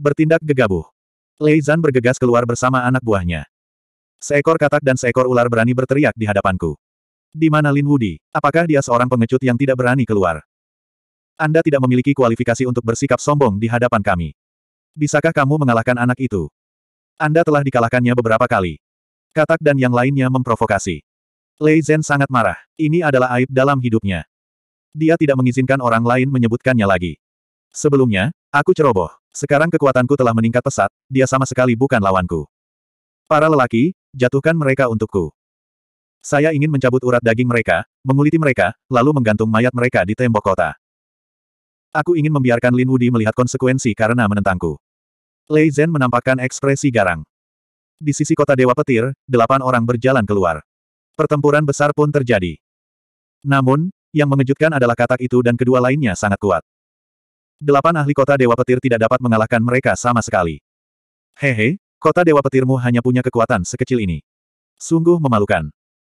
Bertindak gegabah. Lei Zan bergegas keluar bersama anak buahnya. Seekor katak dan seekor ular berani berteriak di hadapanku. Di mana Lin Wudi? Apakah dia seorang pengecut yang tidak berani keluar? Anda tidak memiliki kualifikasi untuk bersikap sombong di hadapan kami. Bisakah kamu mengalahkan anak itu? Anda telah dikalahkannya beberapa kali. Katak dan yang lainnya memprovokasi. Lei Zhen sangat marah. Ini adalah aib dalam hidupnya. Dia tidak mengizinkan orang lain menyebutkannya lagi. Sebelumnya, aku ceroboh. Sekarang kekuatanku telah meningkat pesat, dia sama sekali bukan lawanku. Para lelaki, jatuhkan mereka untukku. Saya ingin mencabut urat daging mereka, menguliti mereka, lalu menggantung mayat mereka di tembok kota. Aku ingin membiarkan Lin Wudi melihat konsekuensi karena menentangku. Lei Zhen menampakkan ekspresi garang. Di sisi kota Dewa Petir, delapan orang berjalan keluar. Pertempuran besar pun terjadi. Namun, yang mengejutkan adalah katak itu dan kedua lainnya sangat kuat. Delapan ahli kota Dewa Petir tidak dapat mengalahkan mereka sama sekali. Hehe, kota Dewa Petirmu hanya punya kekuatan sekecil ini. Sungguh memalukan.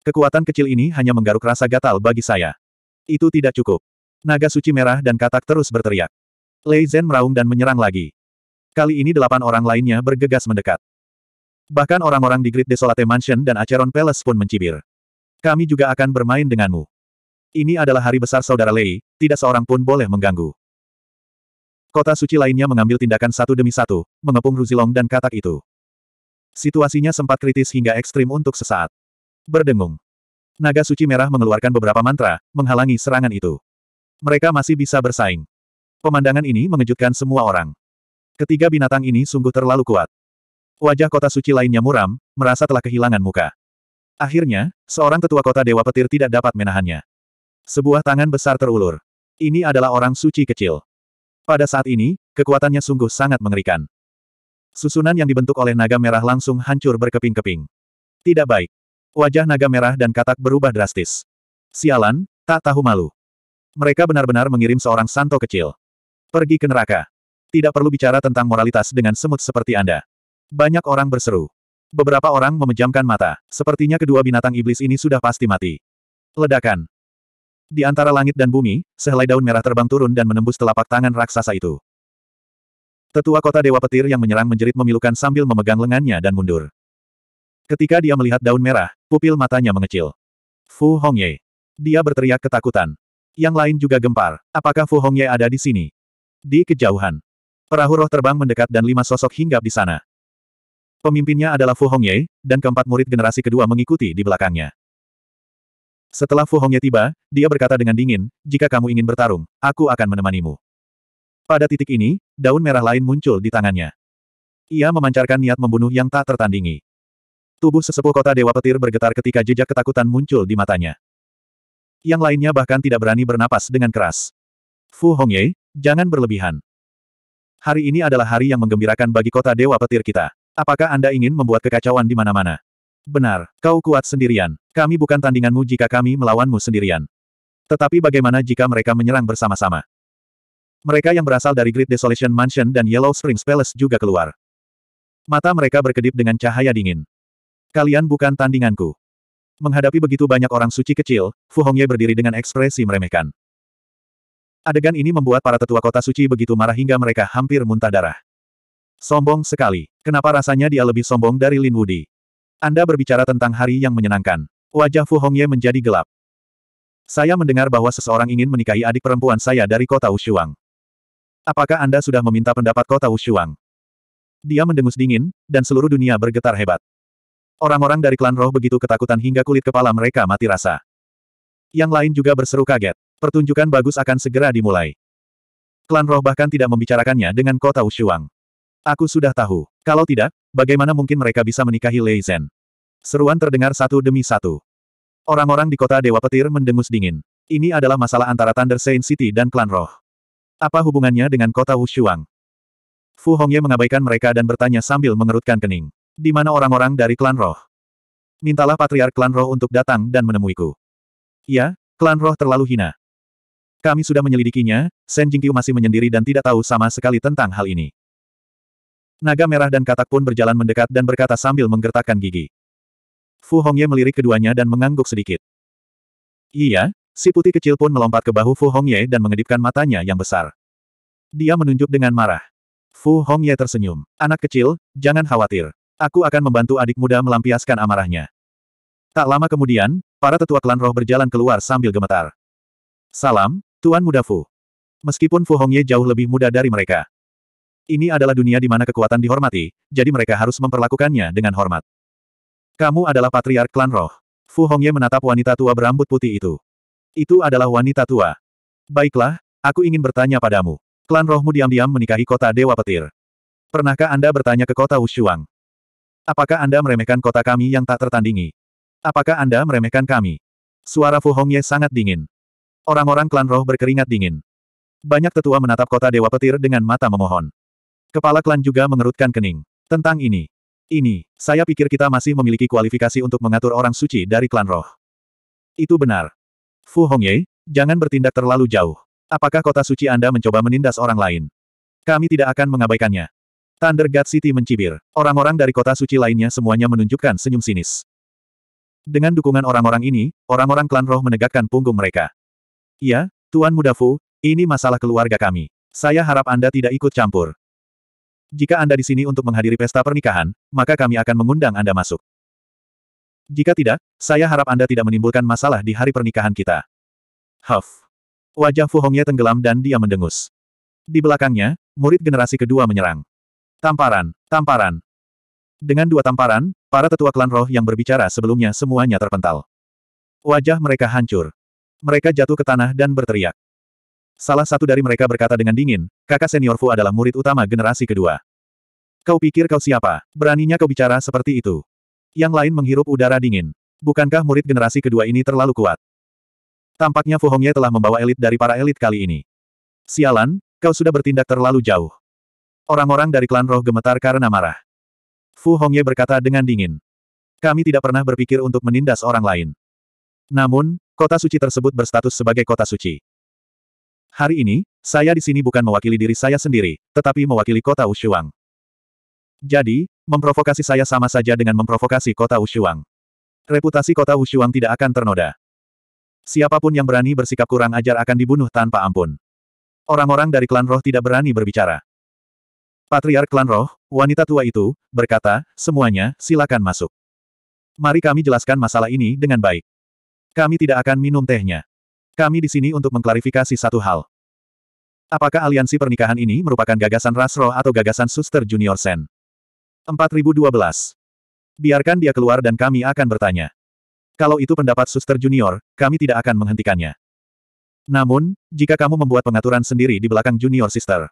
Kekuatan kecil ini hanya menggaruk rasa gatal bagi saya. Itu tidak cukup. Naga suci merah dan katak terus berteriak. Lei Zhen meraung dan menyerang lagi. Kali ini delapan orang lainnya bergegas mendekat. Bahkan orang-orang di Great Desolate Mansion dan Acheron Palace pun mencibir. Kami juga akan bermain denganmu. Ini adalah hari besar saudara Lei, tidak seorang pun boleh mengganggu. Kota suci lainnya mengambil tindakan satu demi satu, mengepung Ruzilong dan katak itu. Situasinya sempat kritis hingga ekstrim untuk sesaat. Berdengung. Naga suci merah mengeluarkan beberapa mantra, menghalangi serangan itu. Mereka masih bisa bersaing. Pemandangan ini mengejutkan semua orang. Ketiga binatang ini sungguh terlalu kuat. Wajah kota suci lainnya muram, merasa telah kehilangan muka. Akhirnya, seorang tetua kota Dewa Petir tidak dapat menahannya. Sebuah tangan besar terulur. Ini adalah orang suci kecil. Pada saat ini, kekuatannya sungguh sangat mengerikan. Susunan yang dibentuk oleh naga merah langsung hancur berkeping-keping. Tidak baik. Wajah naga merah dan katak berubah drastis. Sialan, tak tahu malu. Mereka benar-benar mengirim seorang santo kecil. Pergi ke neraka. Tidak perlu bicara tentang moralitas dengan semut seperti Anda. Banyak orang berseru. Beberapa orang memejamkan mata. Sepertinya kedua binatang iblis ini sudah pasti mati. Ledakan. Di antara langit dan bumi, sehelai daun merah terbang turun dan menembus telapak tangan raksasa itu. Tetua kota Dewa Petir yang menyerang menjerit memilukan sambil memegang lengannya dan mundur. Ketika dia melihat daun merah, pupil matanya mengecil. Fu Hongye. Dia berteriak ketakutan. Yang lain juga gempar. Apakah Fu Hongye ada di sini? Di kejauhan. Perahu roh terbang mendekat dan lima sosok hinggap di sana. Pemimpinnya adalah Fu Hongye, dan keempat murid generasi kedua mengikuti di belakangnya. Setelah Fu Hongye tiba, dia berkata dengan dingin, jika kamu ingin bertarung, aku akan menemanimu. Pada titik ini, daun merah lain muncul di tangannya. Ia memancarkan niat membunuh yang tak tertandingi. Tubuh sesepuh kota Dewa Petir bergetar ketika jejak ketakutan muncul di matanya. Yang lainnya bahkan tidak berani bernapas dengan keras. Fu Hongye, jangan berlebihan. Hari ini adalah hari yang menggembirakan bagi kota Dewa Petir kita. Apakah Anda ingin membuat kekacauan di mana-mana? Benar, kau kuat sendirian. Kami bukan tandinganmu jika kami melawanmu sendirian. Tetapi bagaimana jika mereka menyerang bersama-sama? Mereka yang berasal dari Great Desolation Mansion dan Yellow Springs Palace juga keluar. Mata mereka berkedip dengan cahaya dingin. Kalian bukan tandinganku. Menghadapi begitu banyak orang suci kecil, Fu Hongye berdiri dengan ekspresi meremehkan. Adegan ini membuat para tetua kota suci begitu marah hingga mereka hampir muntah darah. Sombong sekali. Kenapa rasanya dia lebih sombong dari Lin Woody? Anda berbicara tentang hari yang menyenangkan. Wajah Fu Hongye menjadi gelap. Saya mendengar bahwa seseorang ingin menikahi adik perempuan saya dari kota Wushuang. Apakah Anda sudah meminta pendapat kota Wushuang? Dia mendengus dingin, dan seluruh dunia bergetar hebat. Orang-orang dari klan roh begitu ketakutan hingga kulit kepala mereka mati rasa. Yang lain juga berseru kaget. Pertunjukan bagus akan segera dimulai. Klan roh bahkan tidak membicarakannya dengan kota Wushuang. Aku sudah tahu. Kalau tidak, Bagaimana mungkin mereka bisa menikahi Lei Zhen? Seruan terdengar satu demi satu. Orang-orang di kota Dewa Petir mendengus dingin. Ini adalah masalah antara Thunder Saint City dan klan roh. Apa hubungannya dengan kota Wushuang? Fu Hongye mengabaikan mereka dan bertanya sambil mengerutkan kening. Di mana orang-orang dari klan roh? Mintalah patriark klan roh untuk datang dan menemuiku. Ya, klan roh terlalu hina. Kami sudah menyelidikinya, Shen Jingqiu masih menyendiri dan tidak tahu sama sekali tentang hal ini. Naga merah dan katak pun berjalan mendekat dan berkata sambil menggertakkan gigi. Fu Hongye melirik keduanya dan mengangguk sedikit. Iya, si putih kecil pun melompat ke bahu Fu Hongye dan mengedipkan matanya yang besar. Dia menunjuk dengan marah. Fu Hongye tersenyum. Anak kecil, jangan khawatir. Aku akan membantu adik muda melampiaskan amarahnya. Tak lama kemudian, para tetua klan roh berjalan keluar sambil gemetar. Salam, Tuan Muda Fu. Meskipun Fu Hongye jauh lebih muda dari mereka, ini adalah dunia di mana kekuatan dihormati, jadi mereka harus memperlakukannya dengan hormat. Kamu adalah patriark klan roh. Fu Hongye menatap wanita tua berambut putih itu. Itu adalah wanita tua. Baiklah, aku ingin bertanya padamu. Klan rohmu diam-diam menikahi kota Dewa Petir. Pernahkah Anda bertanya ke kota Wushuang? Apakah Anda meremehkan kota kami yang tak tertandingi? Apakah Anda meremehkan kami? Suara Fu Hongye sangat dingin. Orang-orang klan roh berkeringat dingin. Banyak tetua menatap kota Dewa Petir dengan mata memohon. Kepala klan juga mengerutkan kening. Tentang ini. Ini, saya pikir kita masih memiliki kualifikasi untuk mengatur orang suci dari klan roh. Itu benar. Fu Hongye, jangan bertindak terlalu jauh. Apakah kota suci Anda mencoba menindas orang lain? Kami tidak akan mengabaikannya. Thunder God City mencibir. Orang-orang dari kota suci lainnya semuanya menunjukkan senyum sinis. Dengan dukungan orang-orang ini, orang-orang klan roh menegakkan punggung mereka. Iya, Tuan Muda Fu, ini masalah keluarga kami. Saya harap Anda tidak ikut campur jika Anda di sini untuk menghadiri pesta pernikahan, maka kami akan mengundang Anda masuk. Jika tidak, saya harap Anda tidak menimbulkan masalah di hari pernikahan kita. Huff. Wajah Fu Hongye tenggelam dan dia mendengus. Di belakangnya, murid generasi kedua menyerang. Tamparan, tamparan. Dengan dua tamparan, para tetua klan roh yang berbicara sebelumnya semuanya terpental. Wajah mereka hancur. Mereka jatuh ke tanah dan berteriak. Salah satu dari mereka berkata dengan dingin, kakak senior Fu adalah murid utama generasi kedua. Kau pikir kau siapa? Beraninya kau bicara seperti itu. Yang lain menghirup udara dingin. Bukankah murid generasi kedua ini terlalu kuat? Tampaknya Fu Hongye telah membawa elit dari para elit kali ini. Sialan, kau sudah bertindak terlalu jauh. Orang-orang dari klan roh gemetar karena marah. Fu Hongye berkata dengan dingin. Kami tidak pernah berpikir untuk menindas orang lain. Namun, kota suci tersebut berstatus sebagai kota suci. Hari ini, saya di sini bukan mewakili diri saya sendiri, tetapi mewakili kota Ushuang. Jadi, memprovokasi saya sama saja dengan memprovokasi kota Ushuang. Reputasi kota Ushuang tidak akan ternoda. Siapapun yang berani bersikap kurang ajar akan dibunuh tanpa ampun. Orang-orang dari klan roh tidak berani berbicara. Patriark klan roh, wanita tua itu, berkata, semuanya, silakan masuk. Mari kami jelaskan masalah ini dengan baik. Kami tidak akan minum tehnya. Kami di sini untuk mengklarifikasi satu hal. Apakah aliansi pernikahan ini merupakan gagasan Rasro atau gagasan Suster Junior Sen? 4012. Biarkan dia keluar dan kami akan bertanya. Kalau itu pendapat Suster Junior, kami tidak akan menghentikannya. Namun, jika kamu membuat pengaturan sendiri di belakang Junior Sister.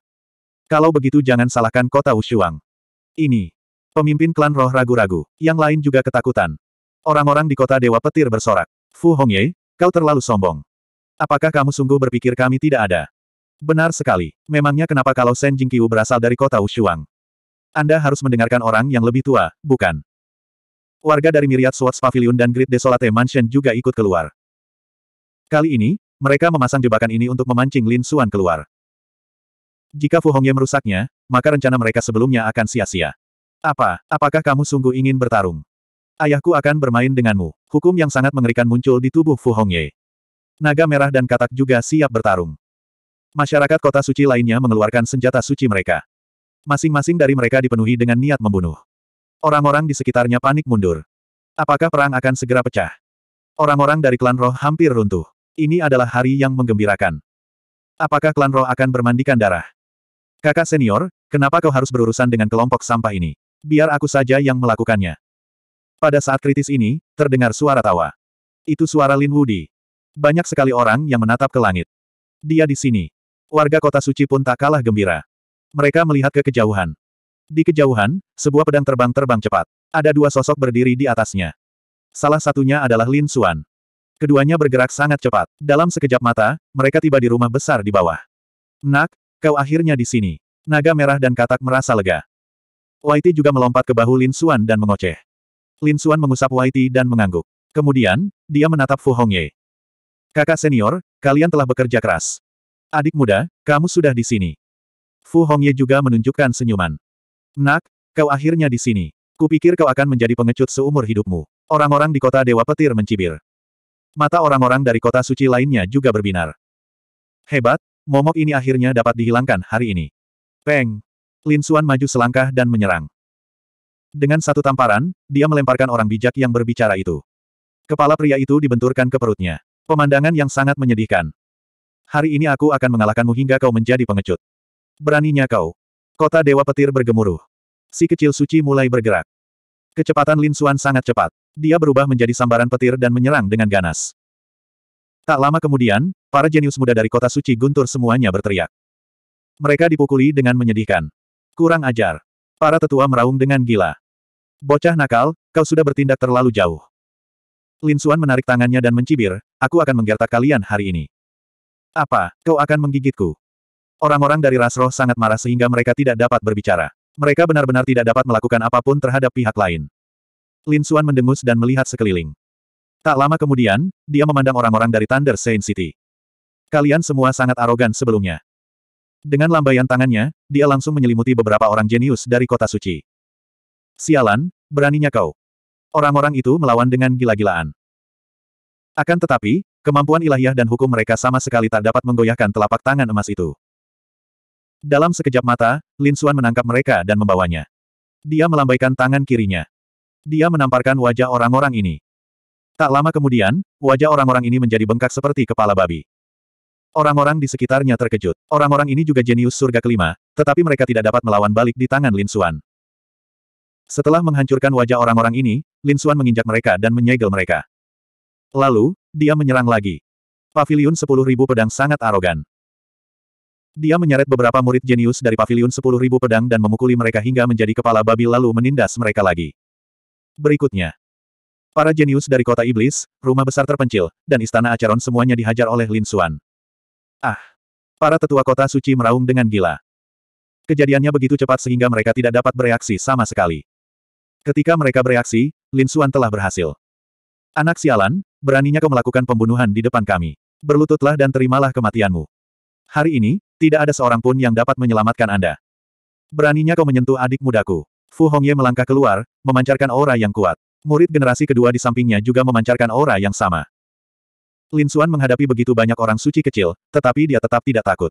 Kalau begitu jangan salahkan kota Wushuang. Ini. Pemimpin klan roh ragu-ragu, yang lain juga ketakutan. Orang-orang di kota Dewa Petir bersorak. Fu Hongye, kau terlalu sombong. Apakah kamu sungguh berpikir kami tidak ada? Benar sekali. Memangnya kenapa kalau Shen Jingqiu berasal dari kota Ushuang? Anda harus mendengarkan orang yang lebih tua, bukan? Warga dari Myriad Swords Pavilion dan Great Desolate Mansion juga ikut keluar. Kali ini, mereka memasang jebakan ini untuk memancing Lin Xuan keluar. Jika Fu Hongye merusaknya, maka rencana mereka sebelumnya akan sia-sia. Apa, apakah kamu sungguh ingin bertarung? Ayahku akan bermain denganmu. Hukum yang sangat mengerikan muncul di tubuh Fu Hongye. Naga Merah dan Katak juga siap bertarung. Masyarakat kota suci lainnya mengeluarkan senjata suci mereka. Masing-masing dari mereka dipenuhi dengan niat membunuh. Orang-orang di sekitarnya panik mundur. Apakah perang akan segera pecah? Orang-orang dari klan roh hampir runtuh. Ini adalah hari yang menggembirakan. Apakah klan roh akan bermandikan darah? Kakak senior, kenapa kau harus berurusan dengan kelompok sampah ini? Biar aku saja yang melakukannya. Pada saat kritis ini, terdengar suara tawa. Itu suara Lin Wudi. Banyak sekali orang yang menatap ke langit. Dia di sini. Warga kota suci pun tak kalah gembira. Mereka melihat ke kejauhan. Di kejauhan, sebuah pedang terbang-terbang cepat. Ada dua sosok berdiri di atasnya. Salah satunya adalah Lin Suan. Keduanya bergerak sangat cepat. Dalam sekejap mata, mereka tiba di rumah besar di bawah. Nak, kau akhirnya di sini. Naga merah dan katak merasa lega. Waiti juga melompat ke bahu Lin Suan dan mengoceh. Lin Suan mengusap Waiti dan mengangguk. Kemudian, dia menatap Fu Hongye. Kakak senior, kalian telah bekerja keras. Adik muda, kamu sudah di sini. Fu Hongye juga menunjukkan senyuman. Nak, kau akhirnya di sini. Kupikir kau akan menjadi pengecut seumur hidupmu. Orang-orang di kota Dewa Petir mencibir. Mata orang-orang dari kota suci lainnya juga berbinar. Hebat, momok ini akhirnya dapat dihilangkan hari ini. Peng! Lin Suan maju selangkah dan menyerang. Dengan satu tamparan, dia melemparkan orang bijak yang berbicara itu. Kepala pria itu dibenturkan ke perutnya. Pemandangan yang sangat menyedihkan. Hari ini aku akan mengalahkanmu hingga kau menjadi pengecut. Beraninya kau. Kota Dewa Petir bergemuruh. Si kecil suci mulai bergerak. Kecepatan Lin Suan sangat cepat. Dia berubah menjadi sambaran petir dan menyerang dengan ganas. Tak lama kemudian, para jenius muda dari kota suci Guntur semuanya berteriak. Mereka dipukuli dengan menyedihkan. Kurang ajar. Para tetua meraung dengan gila. Bocah nakal, kau sudah bertindak terlalu jauh. Lin Suan menarik tangannya dan mencibir, aku akan menggertak kalian hari ini. Apa, kau akan menggigitku? Orang-orang dari ras roh sangat marah sehingga mereka tidak dapat berbicara. Mereka benar-benar tidak dapat melakukan apapun terhadap pihak lain. Lin Suan mendengus dan melihat sekeliling. Tak lama kemudian, dia memandang orang-orang dari Thunder Saint City. Kalian semua sangat arogan sebelumnya. Dengan lambaian tangannya, dia langsung menyelimuti beberapa orang jenius dari kota suci. Sialan, beraninya kau. Orang-orang itu melawan dengan gila-gilaan. Akan tetapi, kemampuan ilahiyah dan hukum mereka sama sekali tak dapat menggoyahkan telapak tangan emas itu. Dalam sekejap mata, Lin Xuan menangkap mereka dan membawanya. Dia melambaikan tangan kirinya. Dia menamparkan wajah orang-orang ini. Tak lama kemudian, wajah orang-orang ini menjadi bengkak seperti kepala babi. Orang-orang di sekitarnya terkejut. Orang-orang ini juga jenius surga kelima, tetapi mereka tidak dapat melawan balik di tangan Lin Xuan. Setelah menghancurkan wajah orang-orang ini, Lin Xuan menginjak mereka dan menyegel mereka. Lalu, dia menyerang lagi. Paviliun 10.000 pedang sangat arogan. Dia menyeret beberapa murid jenius dari paviliun 10.000 pedang dan memukuli mereka hingga menjadi kepala babi lalu menindas mereka lagi. Berikutnya, Para jenius dari kota iblis, rumah besar terpencil, dan istana Acheron semuanya dihajar oleh Lin Xuan. Ah! Para tetua kota suci meraung dengan gila. Kejadiannya begitu cepat sehingga mereka tidak dapat bereaksi sama sekali. Ketika mereka bereaksi, Lin Suan telah berhasil. Anak sialan, beraninya kau melakukan pembunuhan di depan kami. Berlututlah dan terimalah kematianmu. Hari ini, tidak ada seorang pun yang dapat menyelamatkan Anda. Beraninya kau menyentuh adik mudaku. Fu Hongye melangkah keluar, memancarkan aura yang kuat. Murid generasi kedua di sampingnya juga memancarkan aura yang sama. Lin Suan menghadapi begitu banyak orang suci kecil, tetapi dia tetap tidak takut.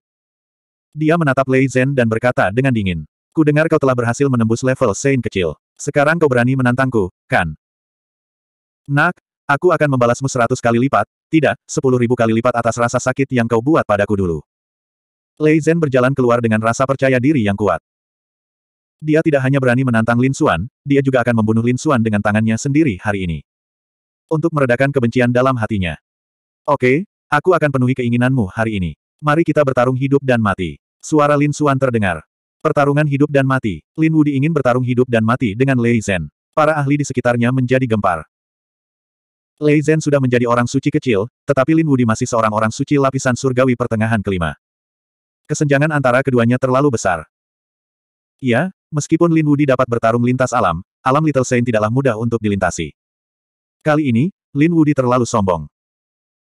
Dia menatap Lei Zhen dan berkata dengan dingin. Ku dengar kau telah berhasil menembus level Saint kecil. Sekarang kau berani menantangku, kan? Nak, aku akan membalasmu seratus kali lipat, tidak, sepuluh ribu kali lipat atas rasa sakit yang kau buat padaku dulu. Lei Zhen berjalan keluar dengan rasa percaya diri yang kuat. Dia tidak hanya berani menantang Lin Xuan, dia juga akan membunuh Lin Xuan dengan tangannya sendiri hari ini. Untuk meredakan kebencian dalam hatinya. Oke, aku akan penuhi keinginanmu hari ini. Mari kita bertarung hidup dan mati. Suara Lin Xuan terdengar. Pertarungan hidup dan mati. Lin Wudi ingin bertarung hidup dan mati dengan Lei Zhen. Para ahli di sekitarnya menjadi gempar. Lei Zhen sudah menjadi orang suci kecil, tetapi Lin Wudi masih seorang orang suci lapisan surgawi pertengahan kelima. Kesenjangan antara keduanya terlalu besar. Ya, meskipun Lin Wudi dapat bertarung lintas alam, alam Little Saint tidaklah mudah untuk dilintasi. Kali ini, Lin Wudi terlalu sombong.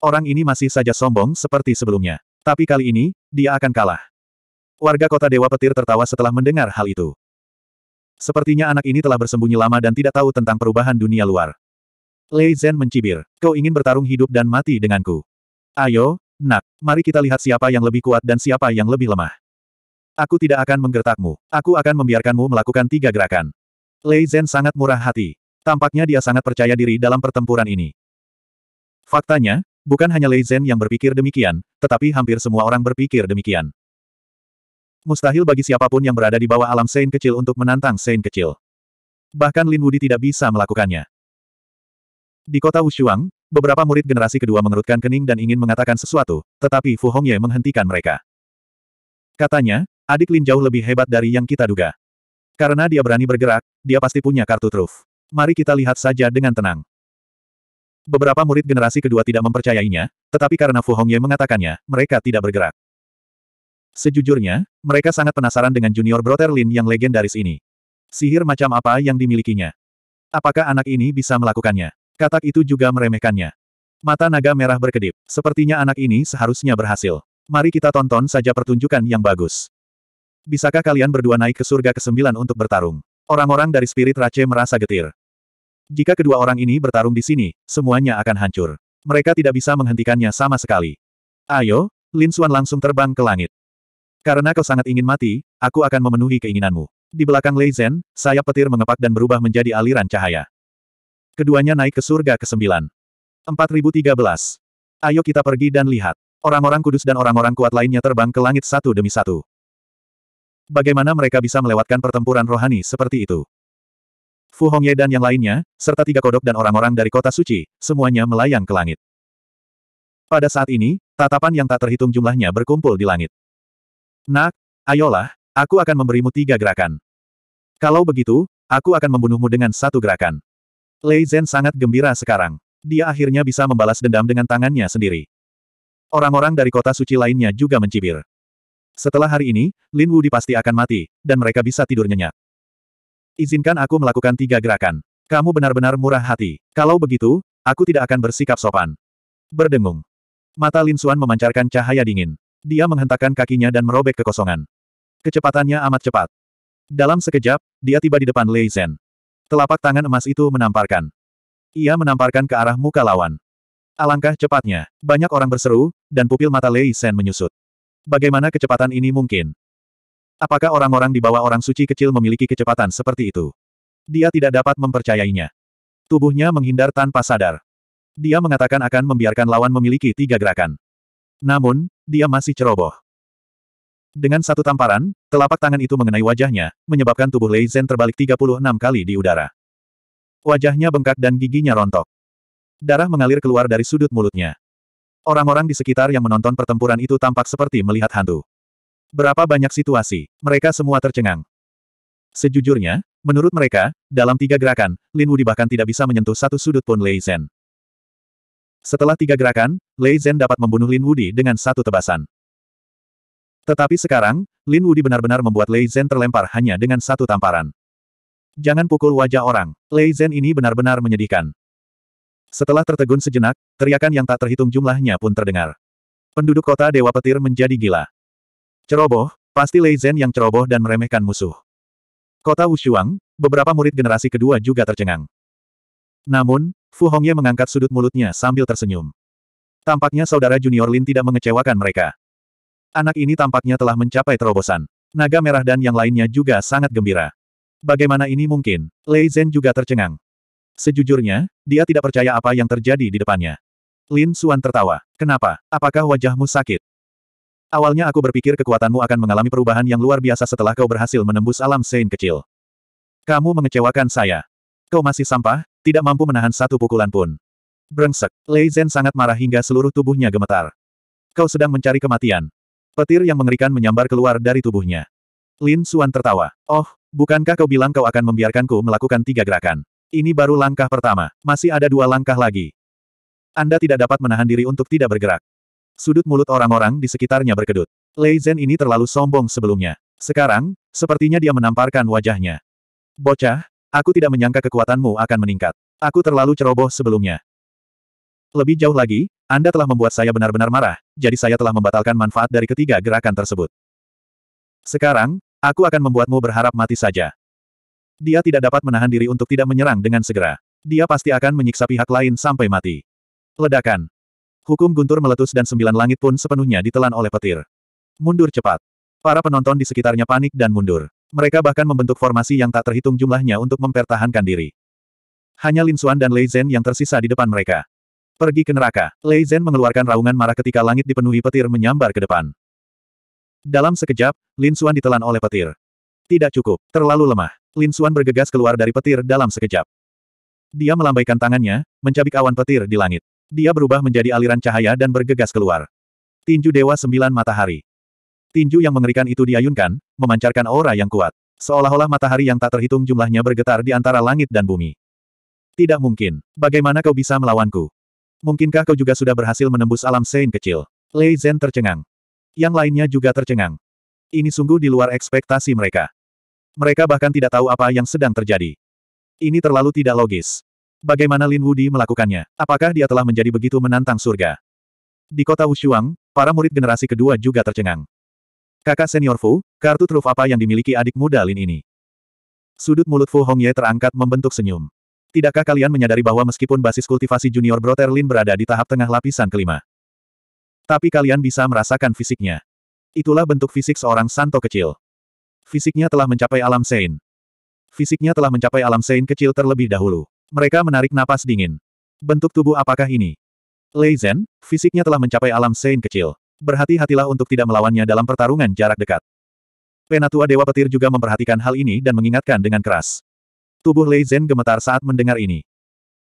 Orang ini masih saja sombong seperti sebelumnya. Tapi kali ini, dia akan kalah. Warga kota Dewa Petir tertawa setelah mendengar hal itu. Sepertinya anak ini telah bersembunyi lama dan tidak tahu tentang perubahan dunia luar. Lei Zhen mencibir, kau ingin bertarung hidup dan mati denganku. Ayo, nak, mari kita lihat siapa yang lebih kuat dan siapa yang lebih lemah. Aku tidak akan menggertakmu. Aku akan membiarkanmu melakukan tiga gerakan. Lei Zhen sangat murah hati. Tampaknya dia sangat percaya diri dalam pertempuran ini. Faktanya, bukan hanya Lei Zhen yang berpikir demikian, tetapi hampir semua orang berpikir demikian. Mustahil bagi siapapun yang berada di bawah alam Sein kecil untuk menantang Sein kecil. Bahkan Lin Wudi tidak bisa melakukannya. Di kota Wushuang, beberapa murid generasi kedua mengerutkan kening dan ingin mengatakan sesuatu, tetapi Fu Hongye menghentikan mereka. Katanya, adik Lin jauh lebih hebat dari yang kita duga. Karena dia berani bergerak, dia pasti punya kartu truf. Mari kita lihat saja dengan tenang. Beberapa murid generasi kedua tidak mempercayainya, tetapi karena Fu Hongye mengatakannya, mereka tidak bergerak. Sejujurnya, mereka sangat penasaran dengan junior Lin yang legendaris ini. Sihir macam apa yang dimilikinya? Apakah anak ini bisa melakukannya? Katak itu juga meremehkannya. Mata naga merah berkedip. Sepertinya anak ini seharusnya berhasil. Mari kita tonton saja pertunjukan yang bagus. Bisakah kalian berdua naik ke surga ke-9 untuk bertarung? Orang-orang dari spirit race merasa getir. Jika kedua orang ini bertarung di sini, semuanya akan hancur. Mereka tidak bisa menghentikannya sama sekali. Ayo, Lin Xuan langsung terbang ke langit. Karena kau sangat ingin mati, aku akan memenuhi keinginanmu. Di belakang Lei Zhen, sayap petir mengepak dan berubah menjadi aliran cahaya. Keduanya naik ke surga ke-9. 4013. Ayo kita pergi dan lihat. Orang-orang kudus dan orang-orang kuat lainnya terbang ke langit satu demi satu. Bagaimana mereka bisa melewatkan pertempuran rohani seperti itu? Fu Hongye dan yang lainnya, serta tiga kodok dan orang-orang dari kota suci, semuanya melayang ke langit. Pada saat ini, tatapan yang tak terhitung jumlahnya berkumpul di langit. Nak, ayolah, aku akan memberimu tiga gerakan. Kalau begitu, aku akan membunuhmu dengan satu gerakan. Lei Zhen sangat gembira sekarang. Dia akhirnya bisa membalas dendam dengan tangannya sendiri. Orang-orang dari kota suci lainnya juga mencibir. Setelah hari ini, Lin Wu pasti akan mati, dan mereka bisa tidur nyenyak. Izinkan aku melakukan tiga gerakan. Kamu benar-benar murah hati. Kalau begitu, aku tidak akan bersikap sopan. Berdengung. Mata Lin Xuan memancarkan cahaya dingin. Dia menghentakkan kakinya dan merobek kekosongan. Kecepatannya amat cepat. Dalam sekejap, dia tiba di depan Lei Zhen. Telapak tangan emas itu menamparkan. Ia menamparkan ke arah muka lawan. Alangkah cepatnya, banyak orang berseru, dan pupil mata Lei Zhen menyusut. Bagaimana kecepatan ini mungkin? Apakah orang-orang di bawah orang suci kecil memiliki kecepatan seperti itu? Dia tidak dapat mempercayainya. Tubuhnya menghindar tanpa sadar. Dia mengatakan akan membiarkan lawan memiliki tiga gerakan. Namun, dia masih ceroboh. Dengan satu tamparan, telapak tangan itu mengenai wajahnya, menyebabkan tubuh Lei Zhen terbalik 36 kali di udara. Wajahnya bengkak dan giginya rontok. Darah mengalir keluar dari sudut mulutnya. Orang-orang di sekitar yang menonton pertempuran itu tampak seperti melihat hantu. Berapa banyak situasi, mereka semua tercengang. Sejujurnya, menurut mereka, dalam tiga gerakan, Lin Wudi bahkan tidak bisa menyentuh satu sudut pun Lei Zhen. Setelah tiga gerakan, Lei Zhen dapat membunuh Lin Wudi dengan satu tebasan. Tetapi sekarang, Lin Wudi benar-benar membuat Lei Zhen terlempar hanya dengan satu tamparan. Jangan pukul wajah orang, Lei Zhen ini benar-benar menyedihkan. Setelah tertegun sejenak, teriakan yang tak terhitung jumlahnya pun terdengar. Penduduk kota Dewa Petir menjadi gila. Ceroboh, pasti Lei Zhen yang ceroboh dan meremehkan musuh. Kota Wushuang, beberapa murid generasi kedua juga tercengang. Namun, Fu Hongye mengangkat sudut mulutnya sambil tersenyum. Tampaknya saudara junior Lin tidak mengecewakan mereka. Anak ini tampaknya telah mencapai terobosan. Naga merah dan yang lainnya juga sangat gembira. Bagaimana ini mungkin? Lei Zhen juga tercengang. Sejujurnya, dia tidak percaya apa yang terjadi di depannya. Lin Suan tertawa. Kenapa? Apakah wajahmu sakit? Awalnya aku berpikir kekuatanmu akan mengalami perubahan yang luar biasa setelah kau berhasil menembus alam sein kecil. Kamu mengecewakan saya. Kau masih sampah, tidak mampu menahan satu pukulan pun. Brengsek, Lei Zhen sangat marah hingga seluruh tubuhnya gemetar. Kau sedang mencari kematian. Petir yang mengerikan menyambar keluar dari tubuhnya. Lin Suan tertawa. Oh, bukankah kau bilang kau akan membiarkanku melakukan tiga gerakan? Ini baru langkah pertama, masih ada dua langkah lagi. Anda tidak dapat menahan diri untuk tidak bergerak. Sudut mulut orang-orang di sekitarnya berkedut. Lei Zhen ini terlalu sombong sebelumnya. Sekarang, sepertinya dia menamparkan wajahnya. Bocah, Aku tidak menyangka kekuatanmu akan meningkat. Aku terlalu ceroboh sebelumnya. Lebih jauh lagi, Anda telah membuat saya benar-benar marah, jadi saya telah membatalkan manfaat dari ketiga gerakan tersebut. Sekarang, aku akan membuatmu berharap mati saja. Dia tidak dapat menahan diri untuk tidak menyerang dengan segera. Dia pasti akan menyiksa pihak lain sampai mati. Ledakan. Hukum guntur meletus dan sembilan langit pun sepenuhnya ditelan oleh petir. Mundur cepat. Para penonton di sekitarnya panik dan mundur. Mereka bahkan membentuk formasi yang tak terhitung jumlahnya untuk mempertahankan diri. Hanya Lin Xuan dan Lei Zhen yang tersisa di depan mereka. Pergi ke neraka. Lei Zhen mengeluarkan raungan marah ketika langit dipenuhi petir menyambar ke depan. Dalam sekejap, Lin Xuan ditelan oleh petir. Tidak cukup, terlalu lemah. Lin Xuan bergegas keluar dari petir dalam sekejap. Dia melambaikan tangannya, mencabik awan petir di langit. Dia berubah menjadi aliran cahaya dan bergegas keluar. Tinju Dewa Sembilan Matahari. Tinju yang mengerikan itu diayunkan, memancarkan aura yang kuat. Seolah-olah matahari yang tak terhitung jumlahnya bergetar di antara langit dan bumi. Tidak mungkin. Bagaimana kau bisa melawanku? Mungkinkah kau juga sudah berhasil menembus alam sein kecil? Lei Zhen tercengang. Yang lainnya juga tercengang. Ini sungguh di luar ekspektasi mereka. Mereka bahkan tidak tahu apa yang sedang terjadi. Ini terlalu tidak logis. Bagaimana Lin Wudi melakukannya? Apakah dia telah menjadi begitu menantang surga? Di kota Wushuang, para murid generasi kedua juga tercengang. Kakak senior Fu, kartu truf apa yang dimiliki adik muda Lin ini? Sudut mulut Fu Hongye terangkat membentuk senyum. Tidakkah kalian menyadari bahwa meskipun basis kultivasi junior Brother Lin berada di tahap tengah lapisan kelima? Tapi kalian bisa merasakan fisiknya. Itulah bentuk fisik seorang santo kecil. Fisiknya telah mencapai alam sein. Fisiknya telah mencapai alam sein kecil terlebih dahulu. Mereka menarik napas dingin. Bentuk tubuh apakah ini? Lei Zhen, fisiknya telah mencapai alam sein kecil. Berhati-hatilah untuk tidak melawannya dalam pertarungan jarak dekat. Penatua Dewa Petir juga memperhatikan hal ini dan mengingatkan dengan keras. Tubuh Lei Zhen gemetar saat mendengar ini.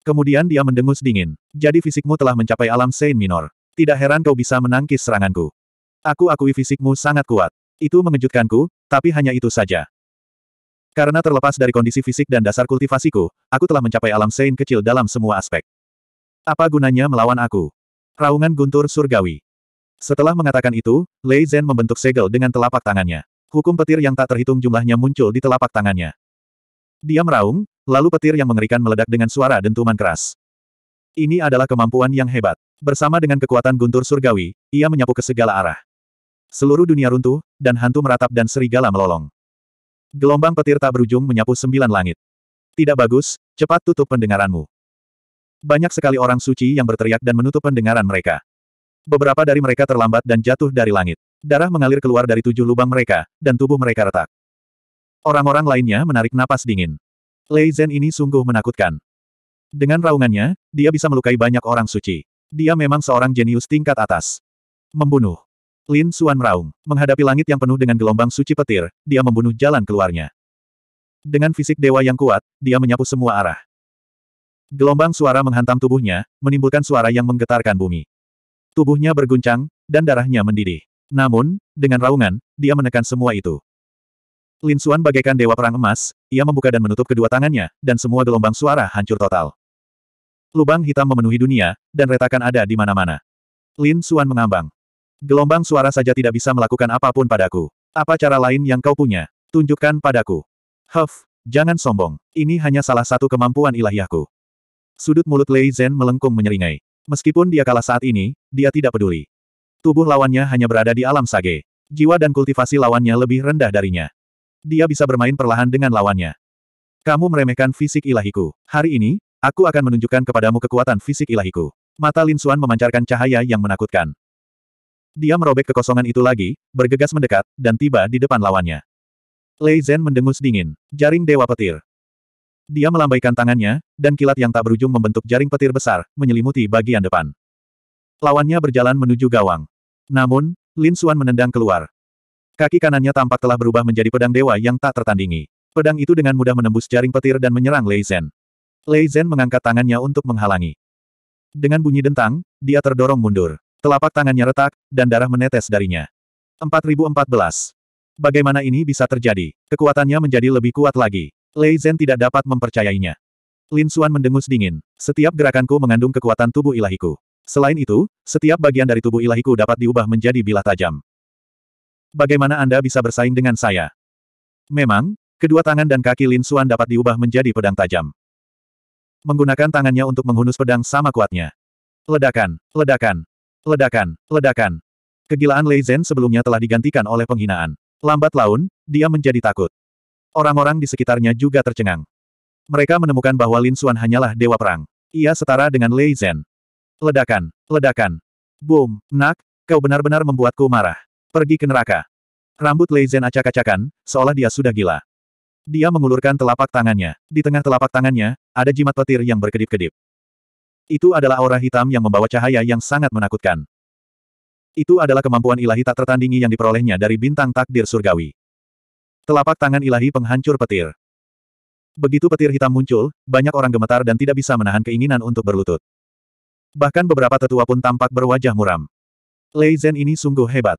Kemudian dia mendengus dingin. Jadi fisikmu telah mencapai alam Saint Minor. Tidak heran kau bisa menangkis seranganku. Aku akui fisikmu sangat kuat. Itu mengejutkanku, tapi hanya itu saja. Karena terlepas dari kondisi fisik dan dasar kultivasiku, aku telah mencapai alam Saint kecil dalam semua aspek. Apa gunanya melawan aku? Raungan guntur surgawi. Setelah mengatakan itu, Lei Zhen membentuk segel dengan telapak tangannya. Hukum petir yang tak terhitung jumlahnya muncul di telapak tangannya. Dia meraung, lalu petir yang mengerikan meledak dengan suara dentuman keras. Ini adalah kemampuan yang hebat. Bersama dengan kekuatan guntur surgawi, ia menyapu ke segala arah. Seluruh dunia runtuh, dan hantu meratap dan serigala melolong. Gelombang petir tak berujung menyapu sembilan langit. Tidak bagus, cepat tutup pendengaranmu. Banyak sekali orang suci yang berteriak dan menutup pendengaran mereka. Beberapa dari mereka terlambat dan jatuh dari langit. Darah mengalir keluar dari tujuh lubang mereka, dan tubuh mereka retak. Orang-orang lainnya menarik napas dingin. Lei Zhen ini sungguh menakutkan. Dengan raungannya, dia bisa melukai banyak orang suci. Dia memang seorang jenius tingkat atas. Membunuh. Lin Xuan meraung. Menghadapi langit yang penuh dengan gelombang suci petir, dia membunuh jalan keluarnya. Dengan fisik dewa yang kuat, dia menyapu semua arah. Gelombang suara menghantam tubuhnya, menimbulkan suara yang menggetarkan bumi. Tubuhnya berguncang, dan darahnya mendidih. Namun, dengan raungan, dia menekan semua itu. Lin Xuan bagaikan dewa perang emas, ia membuka dan menutup kedua tangannya, dan semua gelombang suara hancur total. Lubang hitam memenuhi dunia, dan retakan ada di mana-mana. Lin Xuan mengambang. Gelombang suara saja tidak bisa melakukan apapun padaku. Apa cara lain yang kau punya? Tunjukkan padaku. Huff, jangan sombong. Ini hanya salah satu kemampuan ilahiyahku. Sudut mulut Lei Zhen melengkung menyeringai. Meskipun dia kalah saat ini, dia tidak peduli. Tubuh lawannya hanya berada di alam sage. Jiwa dan kultivasi lawannya lebih rendah darinya. Dia bisa bermain perlahan dengan lawannya. Kamu meremehkan fisik ilahiku. Hari ini, aku akan menunjukkan kepadamu kekuatan fisik ilahiku. Mata Lin Xuan memancarkan cahaya yang menakutkan. Dia merobek kekosongan itu lagi, bergegas mendekat, dan tiba di depan lawannya. Lei Zhen mendengus dingin. Jaring Dewa Petir. Dia melambaikan tangannya, dan kilat yang tak berujung membentuk jaring petir besar, menyelimuti bagian depan. Lawannya berjalan menuju gawang. Namun, Lin Suan menendang keluar. Kaki kanannya tampak telah berubah menjadi pedang dewa yang tak tertandingi. Pedang itu dengan mudah menembus jaring petir dan menyerang Lei Zhen. Lei Zhen mengangkat tangannya untuk menghalangi. Dengan bunyi dentang, dia terdorong mundur. Telapak tangannya retak, dan darah menetes darinya. 4014. Bagaimana ini bisa terjadi? Kekuatannya menjadi lebih kuat lagi. Lei Zhen tidak dapat mempercayainya. Lin Suan mendengus dingin. Setiap gerakanku mengandung kekuatan tubuh ilahiku. Selain itu, setiap bagian dari tubuh ilahiku dapat diubah menjadi bilah tajam. Bagaimana Anda bisa bersaing dengan saya? Memang, kedua tangan dan kaki Lin Xuan dapat diubah menjadi pedang tajam. Menggunakan tangannya untuk menghunus pedang sama kuatnya. Ledakan, ledakan, ledakan, ledakan. Kegilaan Lei Zhen sebelumnya telah digantikan oleh penghinaan. Lambat laun, dia menjadi takut. Orang-orang di sekitarnya juga tercengang. Mereka menemukan bahwa Lin Xuan hanyalah dewa perang. Ia setara dengan Lei Zhen. Ledakan, ledakan. Boom, nak, kau benar-benar membuatku marah. Pergi ke neraka. Rambut Lei Zhen acak-acakan, seolah dia sudah gila. Dia mengulurkan telapak tangannya. Di tengah telapak tangannya, ada jimat petir yang berkedip-kedip. Itu adalah aura hitam yang membawa cahaya yang sangat menakutkan. Itu adalah kemampuan ilahi tak tertandingi yang diperolehnya dari bintang takdir surgawi. Telapak tangan ilahi penghancur petir. Begitu petir hitam muncul, banyak orang gemetar dan tidak bisa menahan keinginan untuk berlutut. Bahkan beberapa tetua pun tampak berwajah muram. Lei Zhen ini sungguh hebat.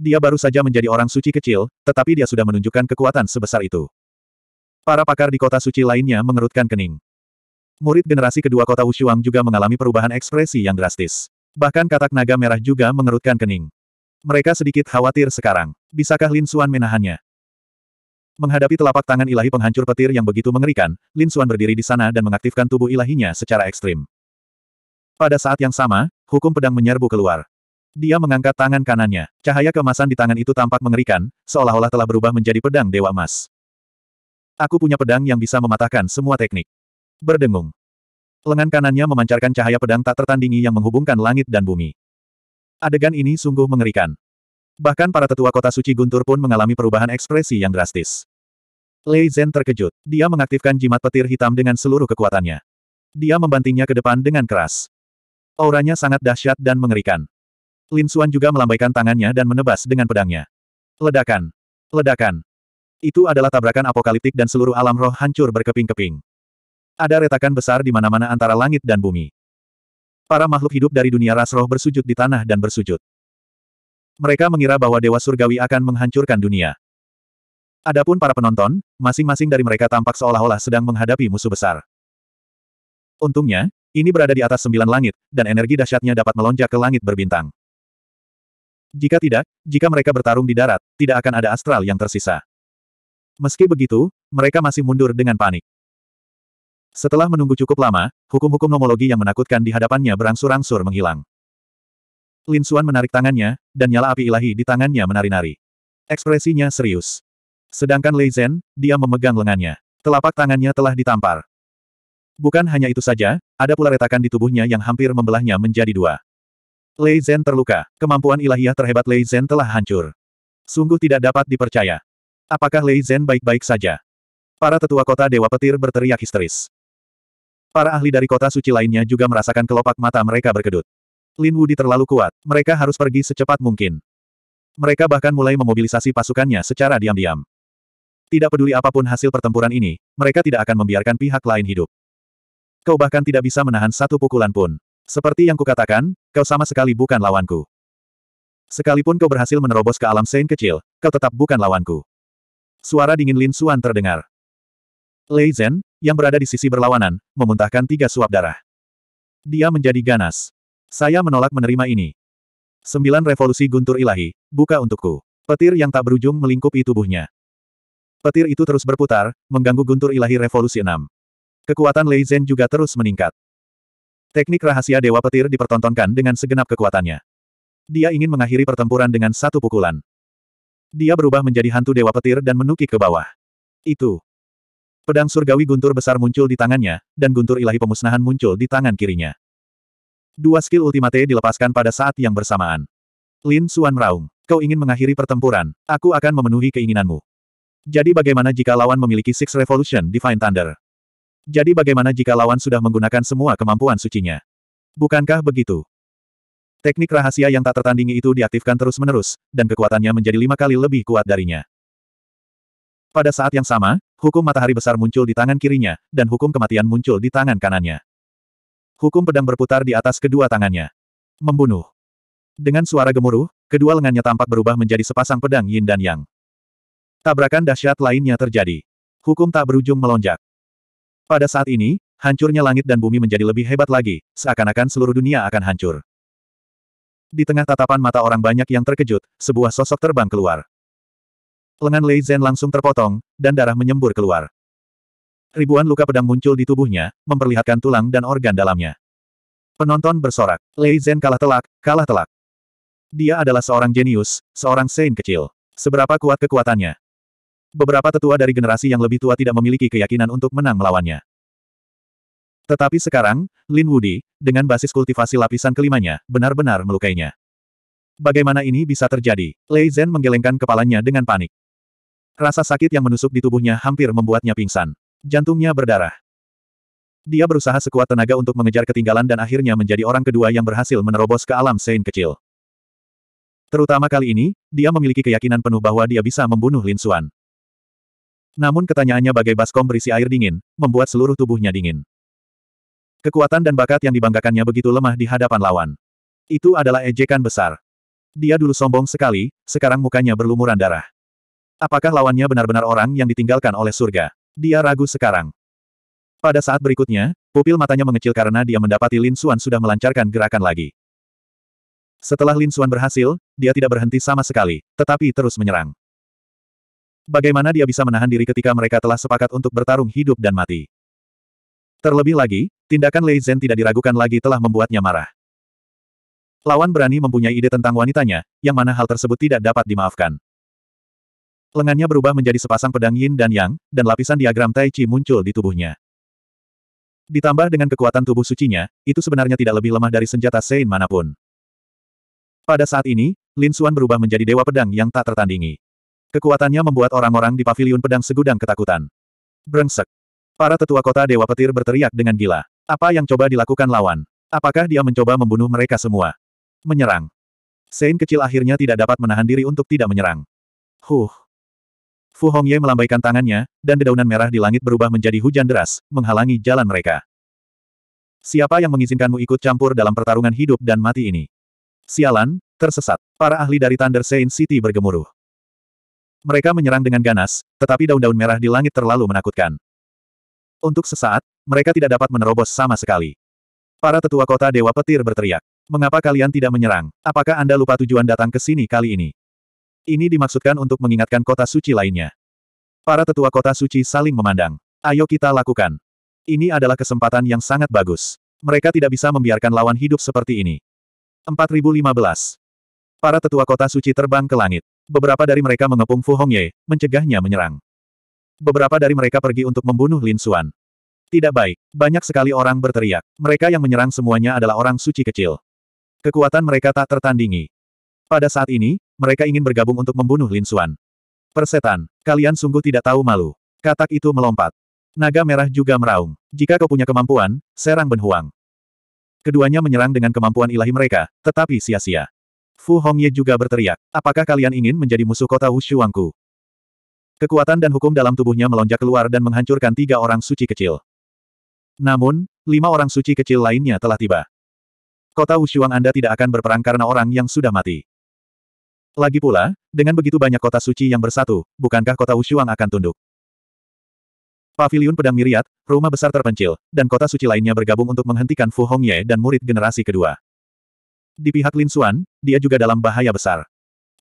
Dia baru saja menjadi orang suci kecil, tetapi dia sudah menunjukkan kekuatan sebesar itu. Para pakar di kota suci lainnya mengerutkan kening. Murid generasi kedua kota Wushuang juga mengalami perubahan ekspresi yang drastis. Bahkan katak naga merah juga mengerutkan kening. Mereka sedikit khawatir sekarang. Bisakah Lin Xuan menahannya? Menghadapi telapak tangan ilahi penghancur petir yang begitu mengerikan, Lin Xuan berdiri di sana dan mengaktifkan tubuh ilahinya secara ekstrim. Pada saat yang sama, hukum pedang menyerbu keluar. Dia mengangkat tangan kanannya. Cahaya kemasan di tangan itu tampak mengerikan, seolah-olah telah berubah menjadi pedang Dewa Emas. Aku punya pedang yang bisa mematahkan semua teknik. Berdengung. Lengan kanannya memancarkan cahaya pedang tak tertandingi yang menghubungkan langit dan bumi. Adegan ini sungguh mengerikan. Bahkan para tetua kota suci Guntur pun mengalami perubahan ekspresi yang drastis. Lei Zhen terkejut. Dia mengaktifkan jimat petir hitam dengan seluruh kekuatannya. Dia membantingnya ke depan dengan keras. Auranya sangat dahsyat dan mengerikan. Lin Suan juga melambaikan tangannya dan menebas dengan pedangnya. Ledakan! Ledakan! Itu adalah tabrakan apokaliptik dan seluruh alam roh hancur berkeping-keping. Ada retakan besar di mana-mana antara langit dan bumi. Para makhluk hidup dari dunia ras roh bersujud di tanah dan bersujud. Mereka mengira bahwa Dewa Surgawi akan menghancurkan dunia. Adapun para penonton, masing-masing dari mereka tampak seolah-olah sedang menghadapi musuh besar. Untungnya, ini berada di atas sembilan langit, dan energi dahsyatnya dapat melonjak ke langit berbintang. Jika tidak, jika mereka bertarung di darat, tidak akan ada astral yang tersisa. Meski begitu, mereka masih mundur dengan panik. Setelah menunggu cukup lama, hukum-hukum nomologi yang menakutkan di hadapannya berangsur-angsur menghilang. Lin Suan menarik tangannya, dan nyala api ilahi di tangannya menari-nari. Ekspresinya serius. Sedangkan Lei Zhen, dia memegang lengannya. Telapak tangannya telah ditampar. Bukan hanya itu saja, ada pula retakan di tubuhnya yang hampir membelahnya menjadi dua. Lei Zhen terluka. Kemampuan ilahiyah terhebat Lei Zhen telah hancur. Sungguh tidak dapat dipercaya. Apakah Lei Zhen baik-baik saja? Para tetua kota Dewa Petir berteriak histeris. Para ahli dari kota suci lainnya juga merasakan kelopak mata mereka berkedut. Lin Wudi terlalu kuat, mereka harus pergi secepat mungkin. Mereka bahkan mulai memobilisasi pasukannya secara diam-diam. Tidak peduli apapun hasil pertempuran ini, mereka tidak akan membiarkan pihak lain hidup. Kau bahkan tidak bisa menahan satu pukulan pun. Seperti yang kukatakan, kau sama sekali bukan lawanku. Sekalipun kau berhasil menerobos ke alam sein kecil, kau tetap bukan lawanku. Suara dingin Lin Xuan terdengar. Lei Zhen, yang berada di sisi berlawanan, memuntahkan tiga suap darah. Dia menjadi ganas. Saya menolak menerima ini. Sembilan revolusi guntur ilahi, buka untukku. Petir yang tak berujung melingkupi tubuhnya. Petir itu terus berputar, mengganggu guntur ilahi revolusi enam. Kekuatan Lei Zhen juga terus meningkat. Teknik rahasia Dewa Petir dipertontonkan dengan segenap kekuatannya. Dia ingin mengakhiri pertempuran dengan satu pukulan. Dia berubah menjadi hantu Dewa Petir dan menukik ke bawah. Itu. Pedang surgawi guntur besar muncul di tangannya, dan guntur ilahi pemusnahan muncul di tangan kirinya. Dua skill ultimate dilepaskan pada saat yang bersamaan. Lin Xuan meraung. Kau ingin mengakhiri pertempuran, aku akan memenuhi keinginanmu. Jadi bagaimana jika lawan memiliki Six Revolution Divine Thunder? Jadi bagaimana jika lawan sudah menggunakan semua kemampuan sucinya? Bukankah begitu? Teknik rahasia yang tak tertandingi itu diaktifkan terus-menerus, dan kekuatannya menjadi lima kali lebih kuat darinya. Pada saat yang sama, hukum matahari besar muncul di tangan kirinya, dan hukum kematian muncul di tangan kanannya. Hukum pedang berputar di atas kedua tangannya. Membunuh. Dengan suara gemuruh, kedua lengannya tampak berubah menjadi sepasang pedang yin dan yang. Tabrakan dahsyat lainnya terjadi. Hukum tak berujung melonjak. Pada saat ini, hancurnya langit dan bumi menjadi lebih hebat lagi, seakan-akan seluruh dunia akan hancur. Di tengah tatapan mata orang banyak yang terkejut, sebuah sosok terbang keluar. Lengan Lei Zhen langsung terpotong, dan darah menyembur keluar. Ribuan luka pedang muncul di tubuhnya, memperlihatkan tulang dan organ dalamnya. Penonton bersorak. Lei Zhen kalah telak, kalah telak. Dia adalah seorang jenius, seorang sein kecil. Seberapa kuat kekuatannya? Beberapa tetua dari generasi yang lebih tua tidak memiliki keyakinan untuk menang melawannya. Tetapi sekarang, Lin Wudi, dengan basis kultivasi lapisan kelimanya, benar-benar melukainya. Bagaimana ini bisa terjadi? Lei Zhen menggelengkan kepalanya dengan panik. Rasa sakit yang menusuk di tubuhnya hampir membuatnya pingsan. Jantungnya berdarah. Dia berusaha sekuat tenaga untuk mengejar ketinggalan dan akhirnya menjadi orang kedua yang berhasil menerobos ke alam sein kecil. Terutama kali ini, dia memiliki keyakinan penuh bahwa dia bisa membunuh Lin Xuan. Namun ketanyaannya bagai baskom berisi air dingin, membuat seluruh tubuhnya dingin. Kekuatan dan bakat yang dibanggakannya begitu lemah di hadapan lawan. Itu adalah ejekan besar. Dia dulu sombong sekali, sekarang mukanya berlumuran darah. Apakah lawannya benar-benar orang yang ditinggalkan oleh surga? Dia ragu sekarang. Pada saat berikutnya, pupil matanya mengecil karena dia mendapati Lin Xuan sudah melancarkan gerakan lagi. Setelah Lin Xuan berhasil, dia tidak berhenti sama sekali, tetapi terus menyerang. Bagaimana dia bisa menahan diri ketika mereka telah sepakat untuk bertarung hidup dan mati? Terlebih lagi, tindakan Lei Zhen tidak diragukan lagi telah membuatnya marah. Lawan berani mempunyai ide tentang wanitanya, yang mana hal tersebut tidak dapat dimaafkan. Lengannya berubah menjadi sepasang pedang yin dan yang, dan lapisan diagram tai chi muncul di tubuhnya. Ditambah dengan kekuatan tubuh sucinya, itu sebenarnya tidak lebih lemah dari senjata Sein manapun. Pada saat ini, Lin Xuan berubah menjadi dewa pedang yang tak tertandingi. Kekuatannya membuat orang-orang di paviliun pedang segudang ketakutan. Brengsek. Para tetua kota Dewa Petir berteriak dengan gila. Apa yang coba dilakukan lawan? Apakah dia mencoba membunuh mereka semua? Menyerang. Sein kecil akhirnya tidak dapat menahan diri untuk tidak menyerang. Huh. Fu Hongye melambaikan tangannya, dan dedaunan merah di langit berubah menjadi hujan deras, menghalangi jalan mereka. Siapa yang mengizinkanmu ikut campur dalam pertarungan hidup dan mati ini? Sialan, tersesat. Para ahli dari Thunder Sein City bergemuruh. Mereka menyerang dengan ganas, tetapi daun-daun merah di langit terlalu menakutkan. Untuk sesaat, mereka tidak dapat menerobos sama sekali. Para tetua kota Dewa Petir berteriak. Mengapa kalian tidak menyerang? Apakah Anda lupa tujuan datang ke sini kali ini? Ini dimaksudkan untuk mengingatkan kota suci lainnya. Para tetua kota suci saling memandang. Ayo kita lakukan. Ini adalah kesempatan yang sangat bagus. Mereka tidak bisa membiarkan lawan hidup seperti ini. 4015. Para tetua kota suci terbang ke langit. Beberapa dari mereka mengepung Fu Hongye, mencegahnya menyerang. Beberapa dari mereka pergi untuk membunuh Lin Xuan. Tidak baik, banyak sekali orang berteriak. Mereka yang menyerang semuanya adalah orang suci kecil. Kekuatan mereka tak tertandingi. Pada saat ini, mereka ingin bergabung untuk membunuh Lin Xuan. Persetan, kalian sungguh tidak tahu malu. Katak itu melompat. Naga merah juga meraung. Jika kau punya kemampuan, serang benhuang. Keduanya menyerang dengan kemampuan ilahi mereka, tetapi sia-sia. Fu Hongye juga berteriak, apakah kalian ingin menjadi musuh kota Wushuangku? Kekuatan dan hukum dalam tubuhnya melonjak keluar dan menghancurkan tiga orang suci kecil. Namun, lima orang suci kecil lainnya telah tiba. Kota Wushuang Anda tidak akan berperang karena orang yang sudah mati. Lagi pula, dengan begitu banyak kota suci yang bersatu, bukankah kota Wushuang akan tunduk? Pavilion Pedang Miriat, rumah besar terpencil, dan kota suci lainnya bergabung untuk menghentikan Fu Hongye dan murid generasi kedua. Di pihak Lin Xuan, dia juga dalam bahaya besar.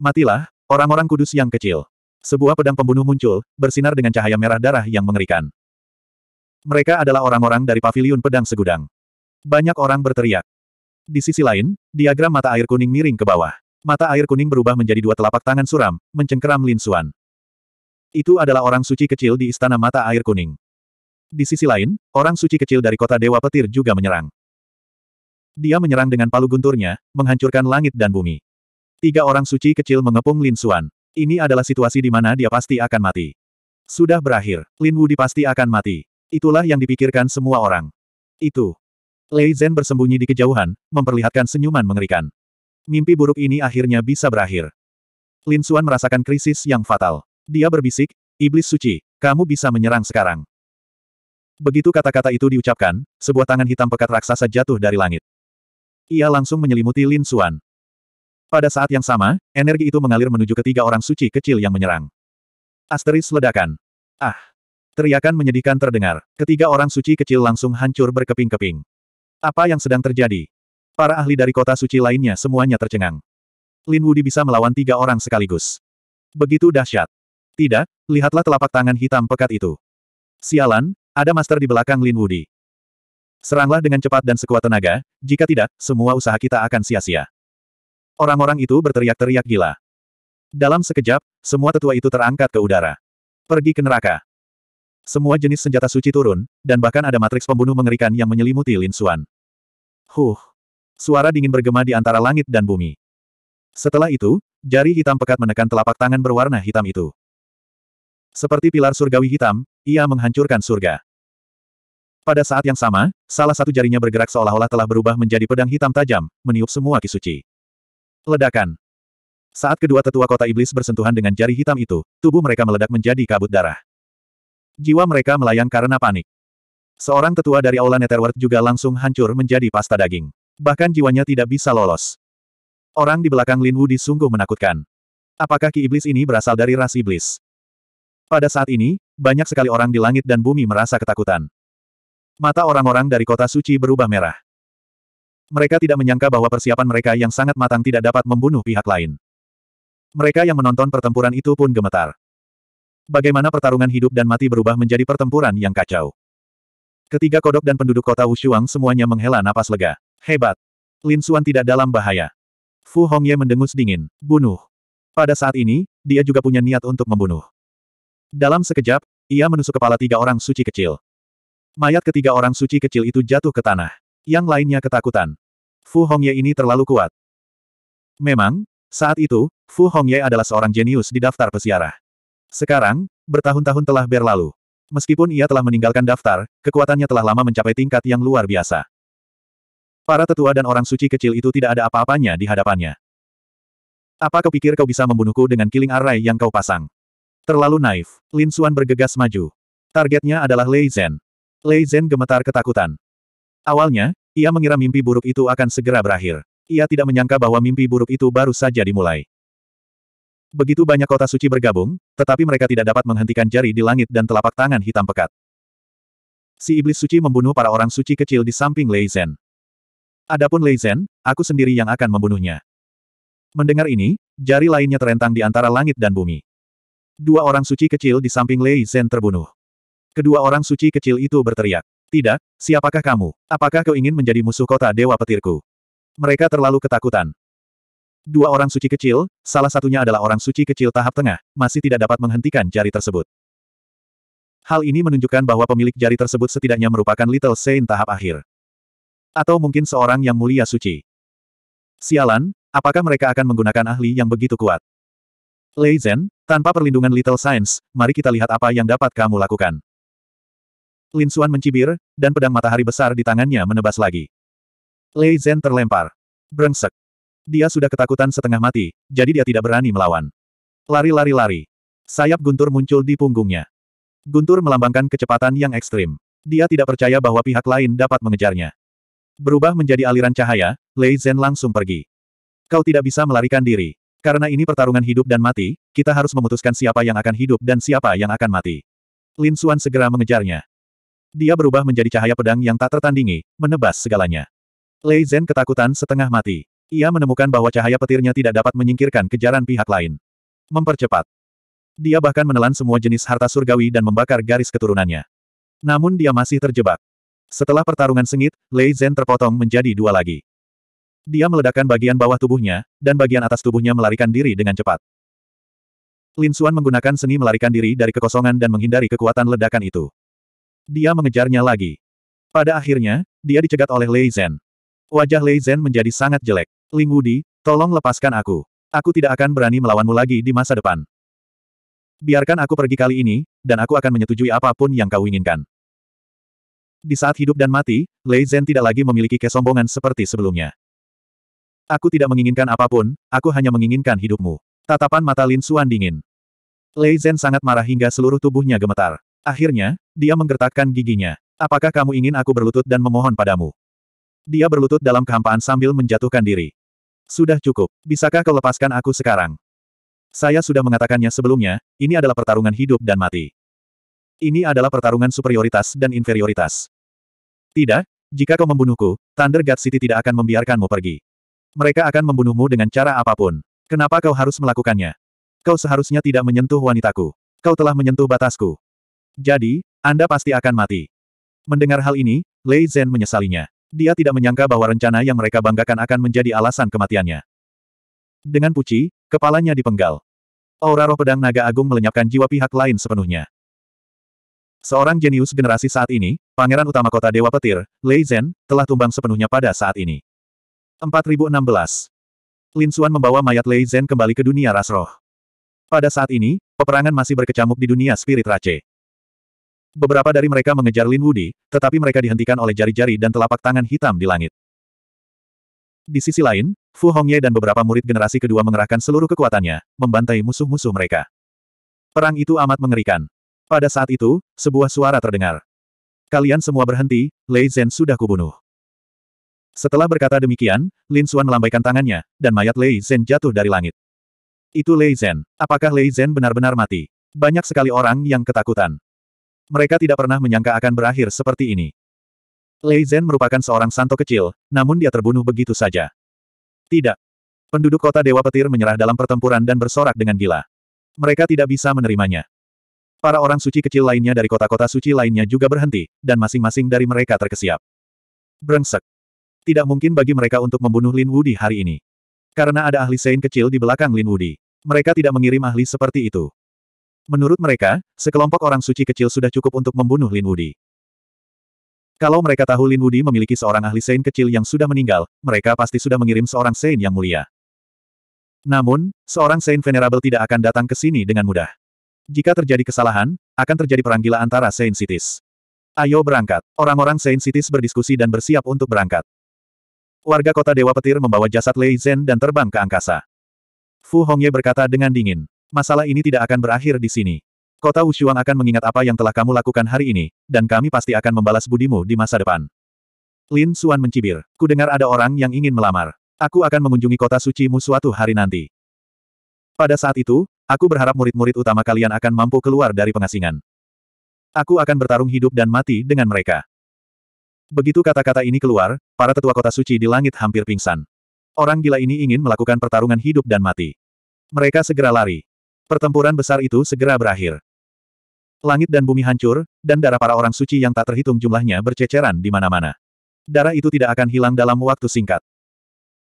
Matilah, orang-orang kudus yang kecil. Sebuah pedang pembunuh muncul, bersinar dengan cahaya merah darah yang mengerikan. Mereka adalah orang-orang dari paviliun pedang segudang. Banyak orang berteriak. Di sisi lain, diagram mata air kuning miring ke bawah. Mata air kuning berubah menjadi dua telapak tangan suram, mencengkeram Lin Xuan. Itu adalah orang suci kecil di istana mata air kuning. Di sisi lain, orang suci kecil dari kota Dewa Petir juga menyerang. Dia menyerang dengan palu gunturnya, menghancurkan langit dan bumi. Tiga orang suci kecil mengepung Lin Xuan. Ini adalah situasi di mana dia pasti akan mati. Sudah berakhir, Lin Wu pasti akan mati. Itulah yang dipikirkan semua orang. Itu. Lei Zhen bersembunyi di kejauhan, memperlihatkan senyuman mengerikan. Mimpi buruk ini akhirnya bisa berakhir. Lin Xuan merasakan krisis yang fatal. Dia berbisik, Iblis suci, kamu bisa menyerang sekarang. Begitu kata-kata itu diucapkan, sebuah tangan hitam pekat raksasa jatuh dari langit. Ia langsung menyelimuti Lin Xuan. Pada saat yang sama, energi itu mengalir menuju ketiga orang suci kecil yang menyerang. Asteris ledakan. Ah! Teriakan menyedihkan terdengar. Ketiga orang suci kecil langsung hancur berkeping-keping. Apa yang sedang terjadi? Para ahli dari kota suci lainnya semuanya tercengang. Lin Wudi bisa melawan tiga orang sekaligus. Begitu dahsyat. Tidak, lihatlah telapak tangan hitam pekat itu. Sialan, ada master di belakang Lin Wudi. Seranglah dengan cepat dan sekuat tenaga, jika tidak, semua usaha kita akan sia-sia. Orang-orang itu berteriak-teriak gila. Dalam sekejap, semua tetua itu terangkat ke udara. Pergi ke neraka. Semua jenis senjata suci turun, dan bahkan ada matriks pembunuh mengerikan yang menyelimuti Lin Xuan. Huh. Suara dingin bergema di antara langit dan bumi. Setelah itu, jari hitam pekat menekan telapak tangan berwarna hitam itu. Seperti pilar surgawi hitam, ia menghancurkan surga. Pada saat yang sama, salah satu jarinya bergerak seolah-olah telah berubah menjadi pedang hitam tajam, meniup semua kisuci. Ledakan. Saat kedua tetua kota iblis bersentuhan dengan jari hitam itu, tubuh mereka meledak menjadi kabut darah. Jiwa mereka melayang karena panik. Seorang tetua dari Aula Netherworld juga langsung hancur menjadi pasta daging. Bahkan jiwanya tidak bisa lolos. Orang di belakang Lin Wu di sungguh menakutkan. Apakah ki iblis ini berasal dari ras iblis? Pada saat ini, banyak sekali orang di langit dan bumi merasa ketakutan. Mata orang-orang dari kota suci berubah merah. Mereka tidak menyangka bahwa persiapan mereka yang sangat matang tidak dapat membunuh pihak lain. Mereka yang menonton pertempuran itu pun gemetar. Bagaimana pertarungan hidup dan mati berubah menjadi pertempuran yang kacau. Ketiga kodok dan penduduk kota Wushuang semuanya menghela napas lega. Hebat! Lin Xuan tidak dalam bahaya. Fu Hongye mendengus dingin. Bunuh! Pada saat ini, dia juga punya niat untuk membunuh. Dalam sekejap, ia menusuk kepala tiga orang suci kecil. Mayat ketiga orang suci kecil itu jatuh ke tanah. Yang lainnya ketakutan. Fu Hongye ini terlalu kuat. Memang, saat itu, Fu Hongye adalah seorang jenius di daftar peziarah. Sekarang, bertahun-tahun telah berlalu. Meskipun ia telah meninggalkan daftar, kekuatannya telah lama mencapai tingkat yang luar biasa. Para tetua dan orang suci kecil itu tidak ada apa-apanya di hadapannya. Apa kau pikir kau bisa membunuhku dengan killing array yang kau pasang? Terlalu naif, Lin Xuan bergegas maju. Targetnya adalah Lei Zhen. Lei Zhen gemetar ketakutan. Awalnya, ia mengira mimpi buruk itu akan segera berakhir. Ia tidak menyangka bahwa mimpi buruk itu baru saja dimulai. Begitu banyak kota suci bergabung, tetapi mereka tidak dapat menghentikan jari di langit dan telapak tangan hitam pekat. Si iblis suci membunuh para orang suci kecil di samping Lei Zhen. Adapun Lei Zhen, aku sendiri yang akan membunuhnya. Mendengar ini, jari lainnya terentang di antara langit dan bumi. Dua orang suci kecil di samping Lei Zhen terbunuh. Kedua orang suci kecil itu berteriak. Tidak, siapakah kamu? Apakah kau ingin menjadi musuh kota Dewa Petirku? Mereka terlalu ketakutan. Dua orang suci kecil, salah satunya adalah orang suci kecil tahap tengah, masih tidak dapat menghentikan jari tersebut. Hal ini menunjukkan bahwa pemilik jari tersebut setidaknya merupakan Little Saint tahap akhir. Atau mungkin seorang yang mulia suci. Sialan, apakah mereka akan menggunakan ahli yang begitu kuat? Lei Zhen, tanpa perlindungan Little Science, mari kita lihat apa yang dapat kamu lakukan. Lin Xuan mencibir, dan pedang matahari besar di tangannya menebas lagi. Lei Zhen terlempar. Brengsek. Dia sudah ketakutan setengah mati, jadi dia tidak berani melawan. Lari-lari-lari. Sayap guntur muncul di punggungnya. Guntur melambangkan kecepatan yang ekstrim. Dia tidak percaya bahwa pihak lain dapat mengejarnya. Berubah menjadi aliran cahaya, Lei Zhen langsung pergi. Kau tidak bisa melarikan diri. Karena ini pertarungan hidup dan mati, kita harus memutuskan siapa yang akan hidup dan siapa yang akan mati. Lin Xuan segera mengejarnya. Dia berubah menjadi cahaya pedang yang tak tertandingi, menebas segalanya. Lei Zhen ketakutan setengah mati. Ia menemukan bahwa cahaya petirnya tidak dapat menyingkirkan kejaran pihak lain. Mempercepat. Dia bahkan menelan semua jenis harta surgawi dan membakar garis keturunannya. Namun dia masih terjebak. Setelah pertarungan sengit, Lei Zhen terpotong menjadi dua lagi. Dia meledakkan bagian bawah tubuhnya, dan bagian atas tubuhnya melarikan diri dengan cepat. Lin Xuan menggunakan seni melarikan diri dari kekosongan dan menghindari kekuatan ledakan itu. Dia mengejarnya lagi. Pada akhirnya, dia dicegat oleh Lei Zhen. Wajah Lei Zhen menjadi sangat jelek. Ling Wudi, tolong lepaskan aku. Aku tidak akan berani melawanmu lagi di masa depan. Biarkan aku pergi kali ini, dan aku akan menyetujui apapun yang kau inginkan. Di saat hidup dan mati, Lei Zhen tidak lagi memiliki kesombongan seperti sebelumnya. Aku tidak menginginkan apapun, aku hanya menginginkan hidupmu. Tatapan mata Lin Suan dingin. Lei Zhen sangat marah hingga seluruh tubuhnya gemetar. Akhirnya, dia menggertakkan giginya. Apakah kamu ingin aku berlutut dan memohon padamu? Dia berlutut dalam kehampaan sambil menjatuhkan diri. Sudah cukup. Bisakah kau lepaskan aku sekarang? Saya sudah mengatakannya sebelumnya, ini adalah pertarungan hidup dan mati. Ini adalah pertarungan superioritas dan inferioritas. Tidak, jika kau membunuhku, Thunder God City tidak akan membiarkanmu pergi. Mereka akan membunuhmu dengan cara apapun. Kenapa kau harus melakukannya? Kau seharusnya tidak menyentuh wanitaku. Kau telah menyentuh batasku. Jadi, Anda pasti akan mati. Mendengar hal ini, Lei Zhen menyesalinya. Dia tidak menyangka bahwa rencana yang mereka banggakan akan menjadi alasan kematiannya. Dengan puci, kepalanya dipenggal. Aura roh pedang naga agung melenyapkan jiwa pihak lain sepenuhnya. Seorang jenius generasi saat ini, pangeran utama kota Dewa Petir, Lei Zhen, telah tumbang sepenuhnya pada saat ini. 4016. Lin Xuan membawa mayat Lei Zhen kembali ke dunia ras roh. Pada saat ini, peperangan masih berkecamuk di dunia spirit race. Beberapa dari mereka mengejar Lin Wudi, tetapi mereka dihentikan oleh jari-jari dan telapak tangan hitam di langit. Di sisi lain, Fu Hongye dan beberapa murid generasi kedua mengerahkan seluruh kekuatannya, membantai musuh-musuh mereka. Perang itu amat mengerikan. Pada saat itu, sebuah suara terdengar. Kalian semua berhenti, Lei Zhen sudah kubunuh. Setelah berkata demikian, Lin Xuan melambaikan tangannya, dan mayat Lei Zhen jatuh dari langit. Itu Lei Zhen. Apakah Lei Zhen benar-benar mati? Banyak sekali orang yang ketakutan mereka tidak pernah menyangka akan berakhir seperti ini. Lei Zhen merupakan seorang santo kecil, namun dia terbunuh begitu saja. Tidak. Penduduk kota Dewa Petir menyerah dalam pertempuran dan bersorak dengan gila. Mereka tidak bisa menerimanya. Para orang suci kecil lainnya dari kota-kota suci lainnya juga berhenti, dan masing-masing dari mereka terkesiap. Brengsek. Tidak mungkin bagi mereka untuk membunuh Lin Wudi hari ini. Karena ada ahli Sein kecil di belakang Lin Wudi. Mereka tidak mengirim ahli seperti itu. Menurut mereka, sekelompok orang suci kecil sudah cukup untuk membunuh Lin Wudi. Kalau mereka tahu Lin Wudi memiliki seorang ahli Sein kecil yang sudah meninggal, mereka pasti sudah mengirim seorang Sein yang mulia. Namun, seorang Sein Venerable tidak akan datang ke sini dengan mudah. Jika terjadi kesalahan, akan terjadi perang gila antara Sein Cities. Ayo berangkat. Orang-orang Sein Cities berdiskusi dan bersiap untuk berangkat. Warga kota Dewa Petir membawa jasad Lei Zhen dan terbang ke angkasa. Fu Hongye berkata dengan dingin. Masalah ini tidak akan berakhir di sini. Kota Wushuang akan mengingat apa yang telah kamu lakukan hari ini, dan kami pasti akan membalas budimu di masa depan. Lin Suan mencibir. Kudengar ada orang yang ingin melamar. Aku akan mengunjungi kota suci mu suatu hari nanti. Pada saat itu, aku berharap murid-murid utama kalian akan mampu keluar dari pengasingan. Aku akan bertarung hidup dan mati dengan mereka. Begitu kata-kata ini keluar, para tetua kota suci di langit hampir pingsan. Orang gila ini ingin melakukan pertarungan hidup dan mati. Mereka segera lari. Pertempuran besar itu segera berakhir. Langit dan bumi hancur, dan darah para orang suci yang tak terhitung jumlahnya berceceran di mana-mana. Darah itu tidak akan hilang dalam waktu singkat.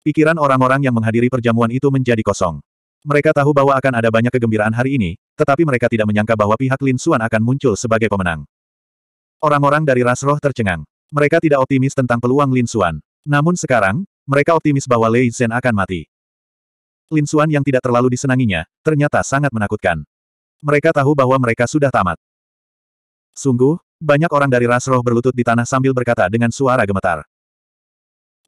Pikiran orang-orang yang menghadiri perjamuan itu menjadi kosong. Mereka tahu bahwa akan ada banyak kegembiraan hari ini, tetapi mereka tidak menyangka bahwa pihak Lin Xuan akan muncul sebagai pemenang. Orang-orang dari ras roh tercengang. Mereka tidak optimis tentang peluang Lin Xuan. Namun sekarang, mereka optimis bahwa Lei Zhen akan mati. Lin Xuan yang tidak terlalu disenanginya, ternyata sangat menakutkan. Mereka tahu bahwa mereka sudah tamat. Sungguh, banyak orang dari ras roh berlutut di tanah sambil berkata dengan suara gemetar.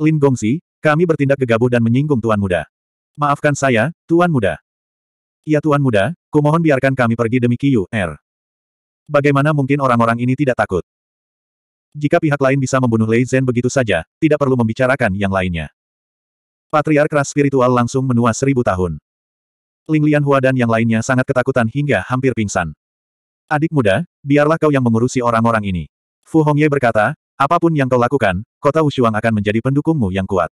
Lin Gongsi, kami bertindak gegabah dan menyinggung Tuan Muda. Maafkan saya, Tuan Muda. Ya, Tuan Muda, kumohon biarkan kami pergi demi Qiu, Er. Bagaimana mungkin orang-orang ini tidak takut? Jika pihak lain bisa membunuh Lei Zhen begitu saja, tidak perlu membicarakan yang lainnya. Patriark ras spiritual langsung menua seribu tahun. Ling Lianhua dan yang lainnya sangat ketakutan hingga hampir pingsan. Adik muda, biarlah kau yang mengurusi orang-orang ini. Fu Hongye berkata, apapun yang kau lakukan, kota Wushuang akan menjadi pendukungmu yang kuat.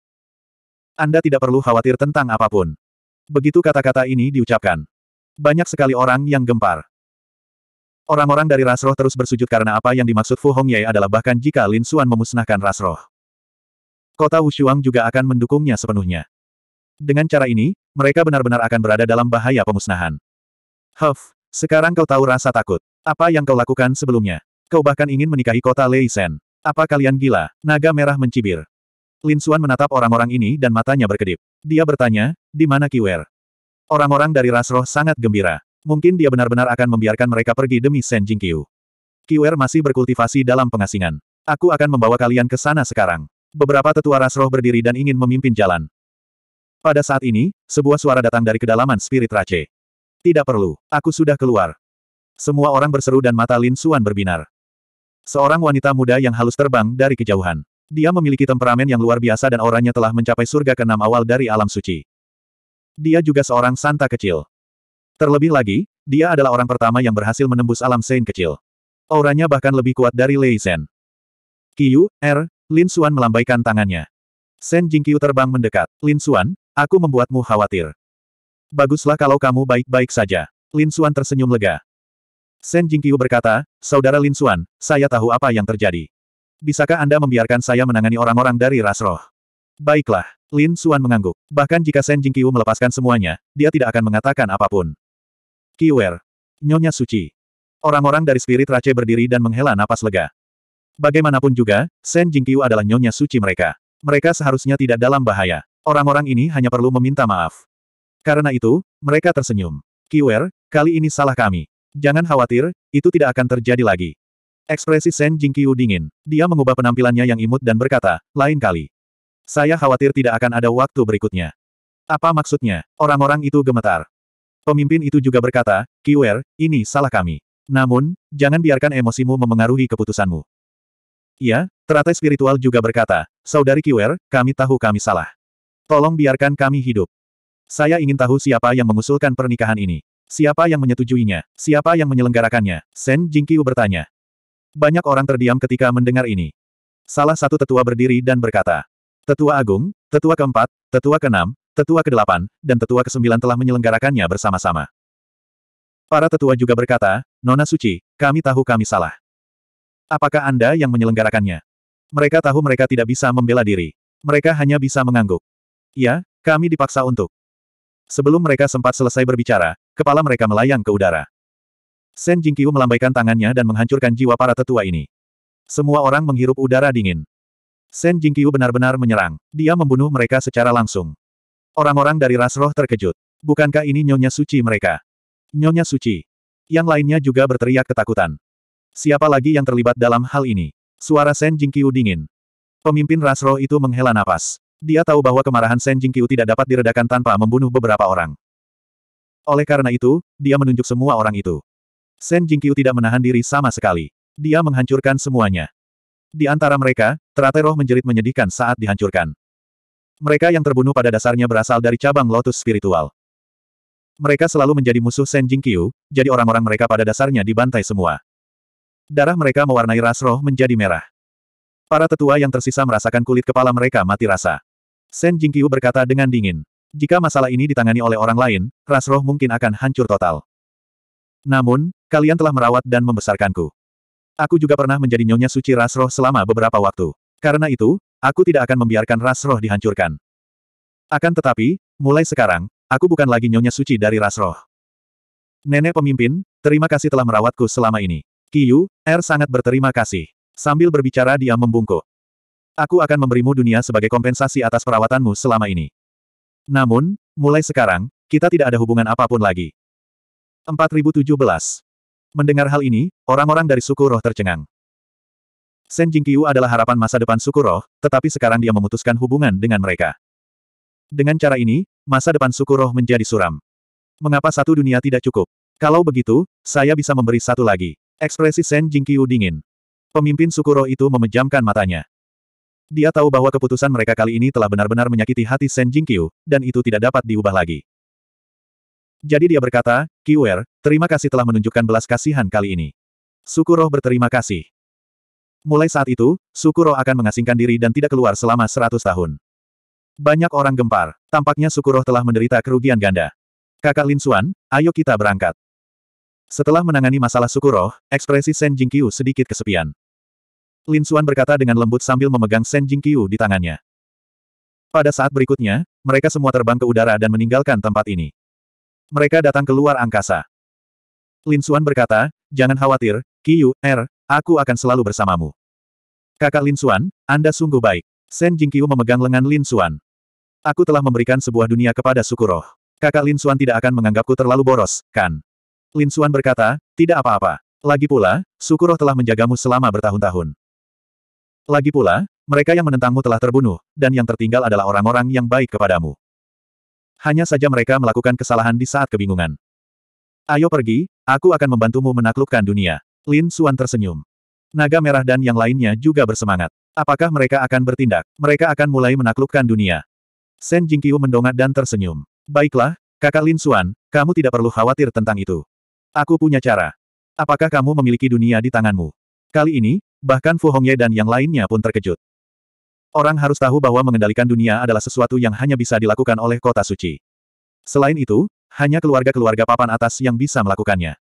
Anda tidak perlu khawatir tentang apapun. Begitu kata-kata ini diucapkan. Banyak sekali orang yang gempar. Orang-orang dari Rasroh terus bersujud karena apa yang dimaksud Fu Hongye adalah bahkan jika Lin Suan memusnahkan Rasroh kota Wushuang juga akan mendukungnya sepenuhnya. Dengan cara ini, mereka benar-benar akan berada dalam bahaya pemusnahan. Huff, sekarang kau tahu rasa takut. Apa yang kau lakukan sebelumnya? Kau bahkan ingin menikahi kota Lei Sen? Apa kalian gila? Naga merah mencibir. Lin Xuan menatap orang-orang ini dan matanya berkedip. Dia bertanya, di mana Kiwer? Orang-orang dari ras roh sangat gembira. Mungkin dia benar-benar akan membiarkan mereka pergi demi Shen Jingqiu. Kiwer masih berkultivasi dalam pengasingan. Aku akan membawa kalian ke sana sekarang beberapa tetua ras roh berdiri dan ingin memimpin jalan. Pada saat ini, sebuah suara datang dari kedalaman spirit Rache. Tidak perlu, aku sudah keluar. Semua orang berseru dan mata Lin Suan berbinar. Seorang wanita muda yang halus terbang dari kejauhan. Dia memiliki temperamen yang luar biasa dan auranya telah mencapai surga keenam awal dari alam suci. Dia juga seorang santa kecil. Terlebih lagi, dia adalah orang pertama yang berhasil menembus alam sein kecil. Auranya bahkan lebih kuat dari Lei Zhen. Qiu, Er, Lin Xuan melambaikan tangannya. Shen Jingqiu terbang mendekat. Lin Xuan, aku membuatmu khawatir. Baguslah kalau kamu baik-baik saja. Lin Xuan tersenyum lega. Shen Jingqiu berkata, Saudara Lin Xuan, saya tahu apa yang terjadi. Bisakah Anda membiarkan saya menangani orang-orang dari ras roh? Baiklah, Lin Xuan mengangguk. Bahkan jika Shen Jingqiu melepaskan semuanya, dia tidak akan mengatakan apapun. Kiwer. Nyonya Suci. Orang-orang dari spirit Rache berdiri dan menghela napas lega. Bagaimanapun juga, Shen Jingqiu adalah nyonya suci mereka. Mereka seharusnya tidak dalam bahaya. Orang-orang ini hanya perlu meminta maaf. Karena itu, mereka tersenyum. Kiwer, kali ini salah kami. Jangan khawatir, itu tidak akan terjadi lagi. Ekspresi Shen Jingqiu dingin. Dia mengubah penampilannya yang imut dan berkata, lain kali. Saya khawatir tidak akan ada waktu berikutnya. Apa maksudnya? Orang-orang itu gemetar. Pemimpin itu juga berkata, Kiwer, ini salah kami. Namun, jangan biarkan emosimu memengaruhi keputusanmu. Iya, teratai spiritual juga berkata, Saudari Kiwer, kami tahu kami salah. Tolong biarkan kami hidup. Saya ingin tahu siapa yang mengusulkan pernikahan ini. Siapa yang menyetujuinya? Siapa yang menyelenggarakannya? Sen Jingqiu bertanya. Banyak orang terdiam ketika mendengar ini. Salah satu tetua berdiri dan berkata, Tetua Agung, Tetua keempat, Tetua keenam, Tetua kedelapan, dan Tetua kesembilan telah menyelenggarakannya bersama-sama. Para tetua juga berkata, Nona Suci, kami tahu kami salah. Apakah Anda yang menyelenggarakannya? Mereka tahu mereka tidak bisa membela diri. Mereka hanya bisa mengangguk. Ya, kami dipaksa untuk. Sebelum mereka sempat selesai berbicara, kepala mereka melayang ke udara. Shen Jingqiu melambaikan tangannya dan menghancurkan jiwa para tetua ini. Semua orang menghirup udara dingin. Shen Jingqiu benar-benar menyerang. Dia membunuh mereka secara langsung. Orang-orang dari ras roh terkejut. Bukankah ini Nyonya Suci mereka? Nyonya Suci. Yang lainnya juga berteriak ketakutan. Siapa lagi yang terlibat dalam hal ini? Suara Sen Jingqiu dingin. Pemimpin Rasro itu menghela napas. Dia tahu bahwa kemarahan Sen Jingqiu tidak dapat diredakan tanpa membunuh beberapa orang. Oleh karena itu, dia menunjuk semua orang itu. Sen Jingqiu tidak menahan diri sama sekali. Dia menghancurkan semuanya. Di antara mereka, teratai roh menjerit menyedihkan saat dihancurkan. Mereka yang terbunuh pada dasarnya berasal dari cabang lotus spiritual. Mereka selalu menjadi musuh Sen Jingqiu, jadi orang-orang mereka pada dasarnya dibantai semua. Darah mereka mewarnai ras roh menjadi merah. Para tetua yang tersisa merasakan kulit kepala mereka mati rasa. Shen Jingqiu berkata dengan dingin. Jika masalah ini ditangani oleh orang lain, ras roh mungkin akan hancur total. Namun, kalian telah merawat dan membesarkanku. Aku juga pernah menjadi nyonya suci ras roh selama beberapa waktu. Karena itu, aku tidak akan membiarkan ras roh dihancurkan. Akan tetapi, mulai sekarang, aku bukan lagi nyonya suci dari ras roh. Nenek pemimpin, terima kasih telah merawatku selama ini. Kiyu, Er sangat berterima kasih. Sambil berbicara dia membungkuk. Aku akan memberimu dunia sebagai kompensasi atas perawatanmu selama ini. Namun, mulai sekarang, kita tidak ada hubungan apapun lagi. 4017. Mendengar hal ini, orang-orang dari suku roh tercengang. Sen Jingqiu adalah harapan masa depan suku roh, tetapi sekarang dia memutuskan hubungan dengan mereka. Dengan cara ini, masa depan suku roh menjadi suram. Mengapa satu dunia tidak cukup? Kalau begitu, saya bisa memberi satu lagi. Ekspresi Shen Jingqiu dingin. Pemimpin Sukuro itu memejamkan matanya. Dia tahu bahwa keputusan mereka kali ini telah benar-benar menyakiti hati Shen Jingqiu, dan itu tidak dapat diubah lagi. Jadi dia berkata, Kiwer, terima kasih telah menunjukkan belas kasihan kali ini. Sukuro berterima kasih. Mulai saat itu, Sukuro akan mengasingkan diri dan tidak keluar selama seratus tahun. Banyak orang gempar, tampaknya Sukuro telah menderita kerugian ganda. Kakak Lin Suan, ayo kita berangkat. Setelah menangani masalah suku roh, ekspresi Shen Jingqiu sedikit kesepian. Lin Xuan berkata dengan lembut sambil memegang Shen Jingqiu di tangannya. Pada saat berikutnya, mereka semua terbang ke udara dan meninggalkan tempat ini. Mereka datang keluar angkasa. Lin Xuan berkata, jangan khawatir, Qiu, Er, aku akan selalu bersamamu. Kakak Lin Xuan, Anda sungguh baik. Shen Jingqiu memegang lengan Lin Xuan. Aku telah memberikan sebuah dunia kepada suku roh. Kakak Lin Xuan tidak akan menganggapku terlalu boros, kan? Lin Suan berkata, tidak apa-apa. Lagi pula, suku roh telah menjagamu selama bertahun-tahun. Lagi pula, mereka yang menentangmu telah terbunuh, dan yang tertinggal adalah orang-orang yang baik kepadamu. Hanya saja mereka melakukan kesalahan di saat kebingungan. Ayo pergi, aku akan membantumu menaklukkan dunia. Lin Suan tersenyum. Naga merah dan yang lainnya juga bersemangat. Apakah mereka akan bertindak? Mereka akan mulai menaklukkan dunia. Shen Jingqiu mendongak dan tersenyum. Baiklah, kakak Lin Suan, kamu tidak perlu khawatir tentang itu. Aku punya cara. Apakah kamu memiliki dunia di tanganmu? Kali ini, bahkan Fu Hongye dan yang lainnya pun terkejut. Orang harus tahu bahwa mengendalikan dunia adalah sesuatu yang hanya bisa dilakukan oleh kota suci. Selain itu, hanya keluarga-keluarga papan atas yang bisa melakukannya.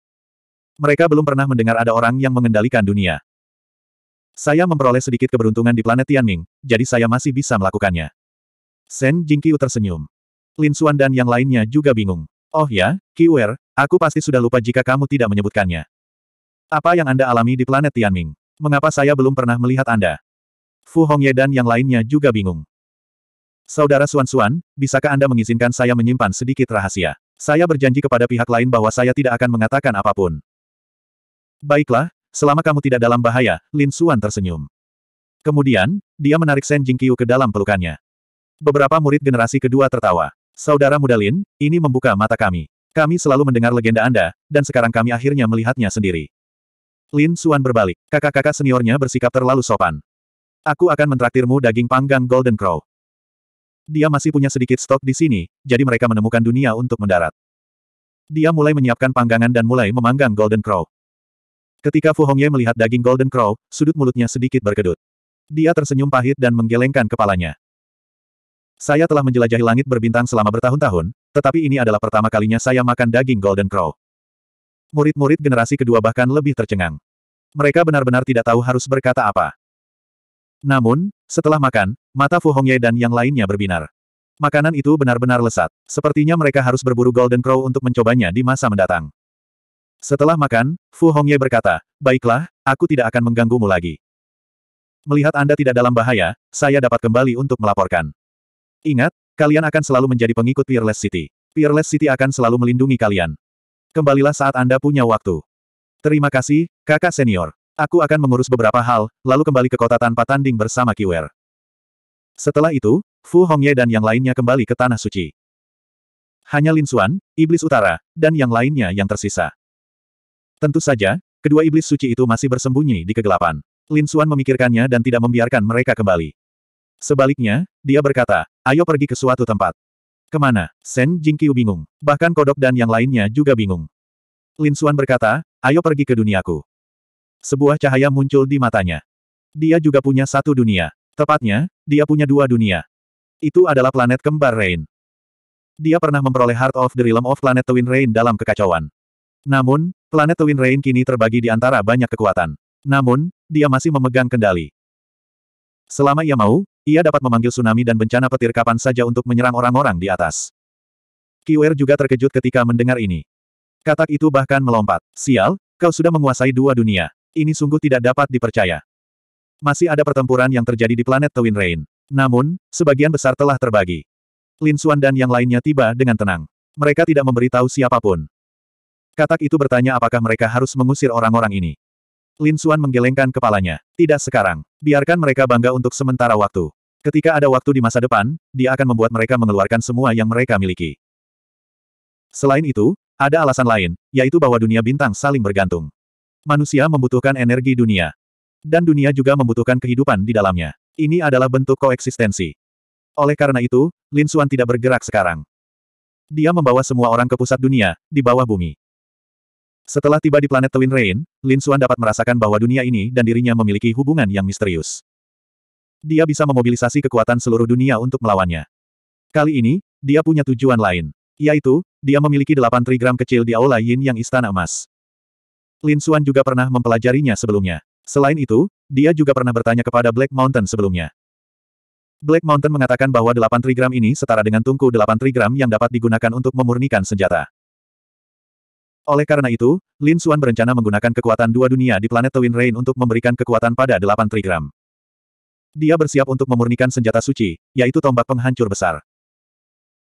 Mereka belum pernah mendengar ada orang yang mengendalikan dunia. Saya memperoleh sedikit keberuntungan di planet Tianming, jadi saya masih bisa melakukannya. Shen Jingqiu tersenyum. Lin Xuan dan yang lainnya juga bingung. Oh ya, Qiwer, Aku pasti sudah lupa jika kamu tidak menyebutkannya. Apa yang Anda alami di planet Tianming? Mengapa saya belum pernah melihat Anda? Fu Hongye dan yang lainnya juga bingung. Saudara Suan-Suan, bisakah Anda mengizinkan saya menyimpan sedikit rahasia? Saya berjanji kepada pihak lain bahwa saya tidak akan mengatakan apapun. Baiklah, selama kamu tidak dalam bahaya, Lin Suan tersenyum. Kemudian, dia menarik Shen Jingqiu ke dalam pelukannya. Beberapa murid generasi kedua tertawa. Saudara muda Lin, ini membuka mata kami. Kami selalu mendengar legenda Anda, dan sekarang kami akhirnya melihatnya sendiri. Lin Suan berbalik. Kakak-kakak seniornya bersikap terlalu sopan. Aku akan mentraktirmu daging panggang Golden Crow. Dia masih punya sedikit stok di sini, jadi mereka menemukan dunia untuk mendarat. Dia mulai menyiapkan panggangan dan mulai memanggang Golden Crow. Ketika Fu Hongye melihat daging Golden Crow, sudut mulutnya sedikit berkedut. Dia tersenyum pahit dan menggelengkan kepalanya. Saya telah menjelajahi langit berbintang selama bertahun-tahun, tetapi ini adalah pertama kalinya saya makan daging Golden Crow. Murid-murid generasi kedua bahkan lebih tercengang. Mereka benar-benar tidak tahu harus berkata apa. Namun, setelah makan, mata Fu Hongye dan yang lainnya berbinar. Makanan itu benar-benar lesat. Sepertinya mereka harus berburu Golden Crow untuk mencobanya di masa mendatang. Setelah makan, Fu Hongye berkata, Baiklah, aku tidak akan mengganggumu lagi. Melihat Anda tidak dalam bahaya, saya dapat kembali untuk melaporkan. Ingat, kalian akan selalu menjadi pengikut Peerless City. Peerless City akan selalu melindungi kalian. Kembalilah saat Anda punya waktu. Terima kasih, kakak senior. Aku akan mengurus beberapa hal, lalu kembali ke kota tanpa tanding bersama Kiwer. Setelah itu, Fu Hongye dan yang lainnya kembali ke Tanah Suci. Hanya Lin Xuan, Iblis Utara, dan yang lainnya yang tersisa. Tentu saja, kedua Iblis Suci itu masih bersembunyi di kegelapan. Lin Xuan memikirkannya dan tidak membiarkan mereka kembali. Sebaliknya, dia berkata, Ayo pergi ke suatu tempat. Kemana? Shen Jingqiu bingung. Bahkan kodok dan yang lainnya juga bingung. Lin Xuan berkata, ayo pergi ke duniaku. Sebuah cahaya muncul di matanya. Dia juga punya satu dunia. Tepatnya, dia punya dua dunia. Itu adalah planet kembar Rain. Dia pernah memperoleh Heart of the Realm of Planet Twin Rain dalam kekacauan. Namun, planet Twin Rain kini terbagi di antara banyak kekuatan. Namun, dia masih memegang kendali. Selama ia mau, ia dapat memanggil tsunami dan bencana petir kapan saja untuk menyerang orang-orang di atas. Kiwer juga terkejut ketika mendengar ini. Katak itu bahkan melompat. Sial, kau sudah menguasai dua dunia. Ini sungguh tidak dapat dipercaya. Masih ada pertempuran yang terjadi di planet Twin Rain. Namun, sebagian besar telah terbagi. Lin Xuan dan yang lainnya tiba dengan tenang. Mereka tidak memberitahu siapapun. Katak itu bertanya apakah mereka harus mengusir orang-orang ini. Lin Xuan menggelengkan kepalanya. Tidak sekarang. Biarkan mereka bangga untuk sementara waktu. Ketika ada waktu di masa depan, dia akan membuat mereka mengeluarkan semua yang mereka miliki. Selain itu, ada alasan lain, yaitu bahwa dunia bintang saling bergantung. Manusia membutuhkan energi dunia. Dan dunia juga membutuhkan kehidupan di dalamnya. Ini adalah bentuk koeksistensi. Oleh karena itu, Lin Suan tidak bergerak sekarang. Dia membawa semua orang ke pusat dunia, di bawah bumi. Setelah tiba di planet Twin Rain, Lin Suan dapat merasakan bahwa dunia ini dan dirinya memiliki hubungan yang misterius. Dia bisa memobilisasi kekuatan seluruh dunia untuk melawannya. Kali ini, dia punya tujuan lain. Yaitu, dia memiliki delapan trigram kecil di Aula Yin yang Istana Emas. Lin Xuan juga pernah mempelajarinya sebelumnya. Selain itu, dia juga pernah bertanya kepada Black Mountain sebelumnya. Black Mountain mengatakan bahwa delapan trigram ini setara dengan tungku delapan trigram yang dapat digunakan untuk memurnikan senjata. Oleh karena itu, Lin Xuan berencana menggunakan kekuatan dua dunia di planet Twin Rain untuk memberikan kekuatan pada delapan trigram. Dia bersiap untuk memurnikan senjata suci, yaitu tombak penghancur besar.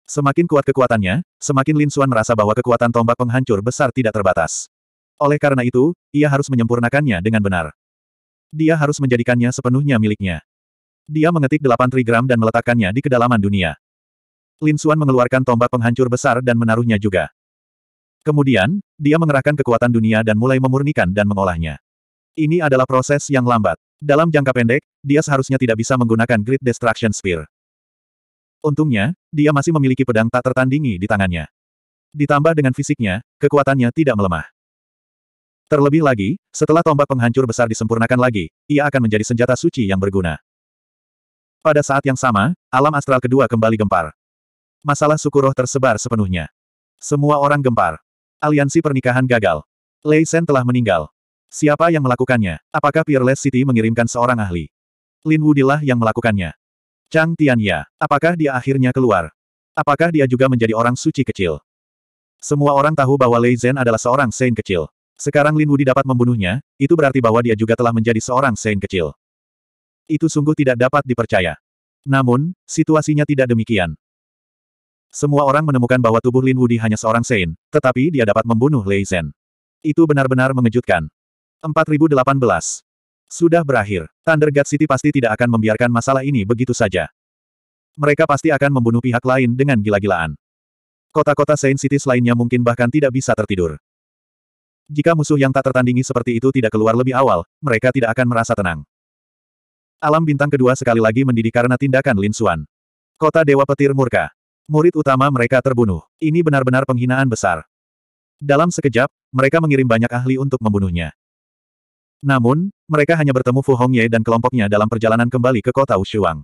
Semakin kuat kekuatannya, semakin Lin Xuan merasa bahwa kekuatan tombak penghancur besar tidak terbatas. Oleh karena itu, ia harus menyempurnakannya dengan benar. Dia harus menjadikannya sepenuhnya miliknya. Dia mengetik delapan trigram dan meletakkannya di kedalaman dunia. Lin Xuan mengeluarkan tombak penghancur besar dan menaruhnya juga. Kemudian, dia mengerahkan kekuatan dunia dan mulai memurnikan dan mengolahnya. Ini adalah proses yang lambat. Dalam jangka pendek, dia seharusnya tidak bisa menggunakan Great Destruction Spear. Untungnya, dia masih memiliki pedang tak tertandingi di tangannya. Ditambah dengan fisiknya, kekuatannya tidak melemah. Terlebih lagi, setelah tombak penghancur besar disempurnakan lagi, ia akan menjadi senjata suci yang berguna. Pada saat yang sama, alam astral kedua kembali gempar. Masalah suku roh tersebar sepenuhnya. Semua orang gempar. Aliansi pernikahan gagal. Lei Sen telah meninggal. Siapa yang melakukannya? Apakah Peerless City mengirimkan seorang ahli? Lin Wudilah yang melakukannya. Chang Tianya, apakah dia akhirnya keluar? Apakah dia juga menjadi orang suci kecil? Semua orang tahu bahwa Lei Zhen adalah seorang Saint kecil. Sekarang Lin Wudi dapat membunuhnya, itu berarti bahwa dia juga telah menjadi seorang Saint kecil. Itu sungguh tidak dapat dipercaya. Namun, situasinya tidak demikian. Semua orang menemukan bahwa tubuh Lin Wudi hanya seorang Saint, tetapi dia dapat membunuh Lei Zhen. Itu benar-benar mengejutkan. 4018. Sudah berakhir. Thunder God City pasti tidak akan membiarkan masalah ini begitu saja. Mereka pasti akan membunuh pihak lain dengan gila-gilaan. Kota-kota Saint City lainnya mungkin bahkan tidak bisa tertidur. Jika musuh yang tak tertandingi seperti itu tidak keluar lebih awal, mereka tidak akan merasa tenang. Alam bintang kedua sekali lagi mendidih karena tindakan Lin Xuan. Kota Dewa Petir Murka. Murid utama mereka terbunuh. Ini benar-benar penghinaan besar. Dalam sekejap, mereka mengirim banyak ahli untuk membunuhnya. Namun, mereka hanya bertemu Fu Hongye dan kelompoknya dalam perjalanan kembali ke kota Ushuang.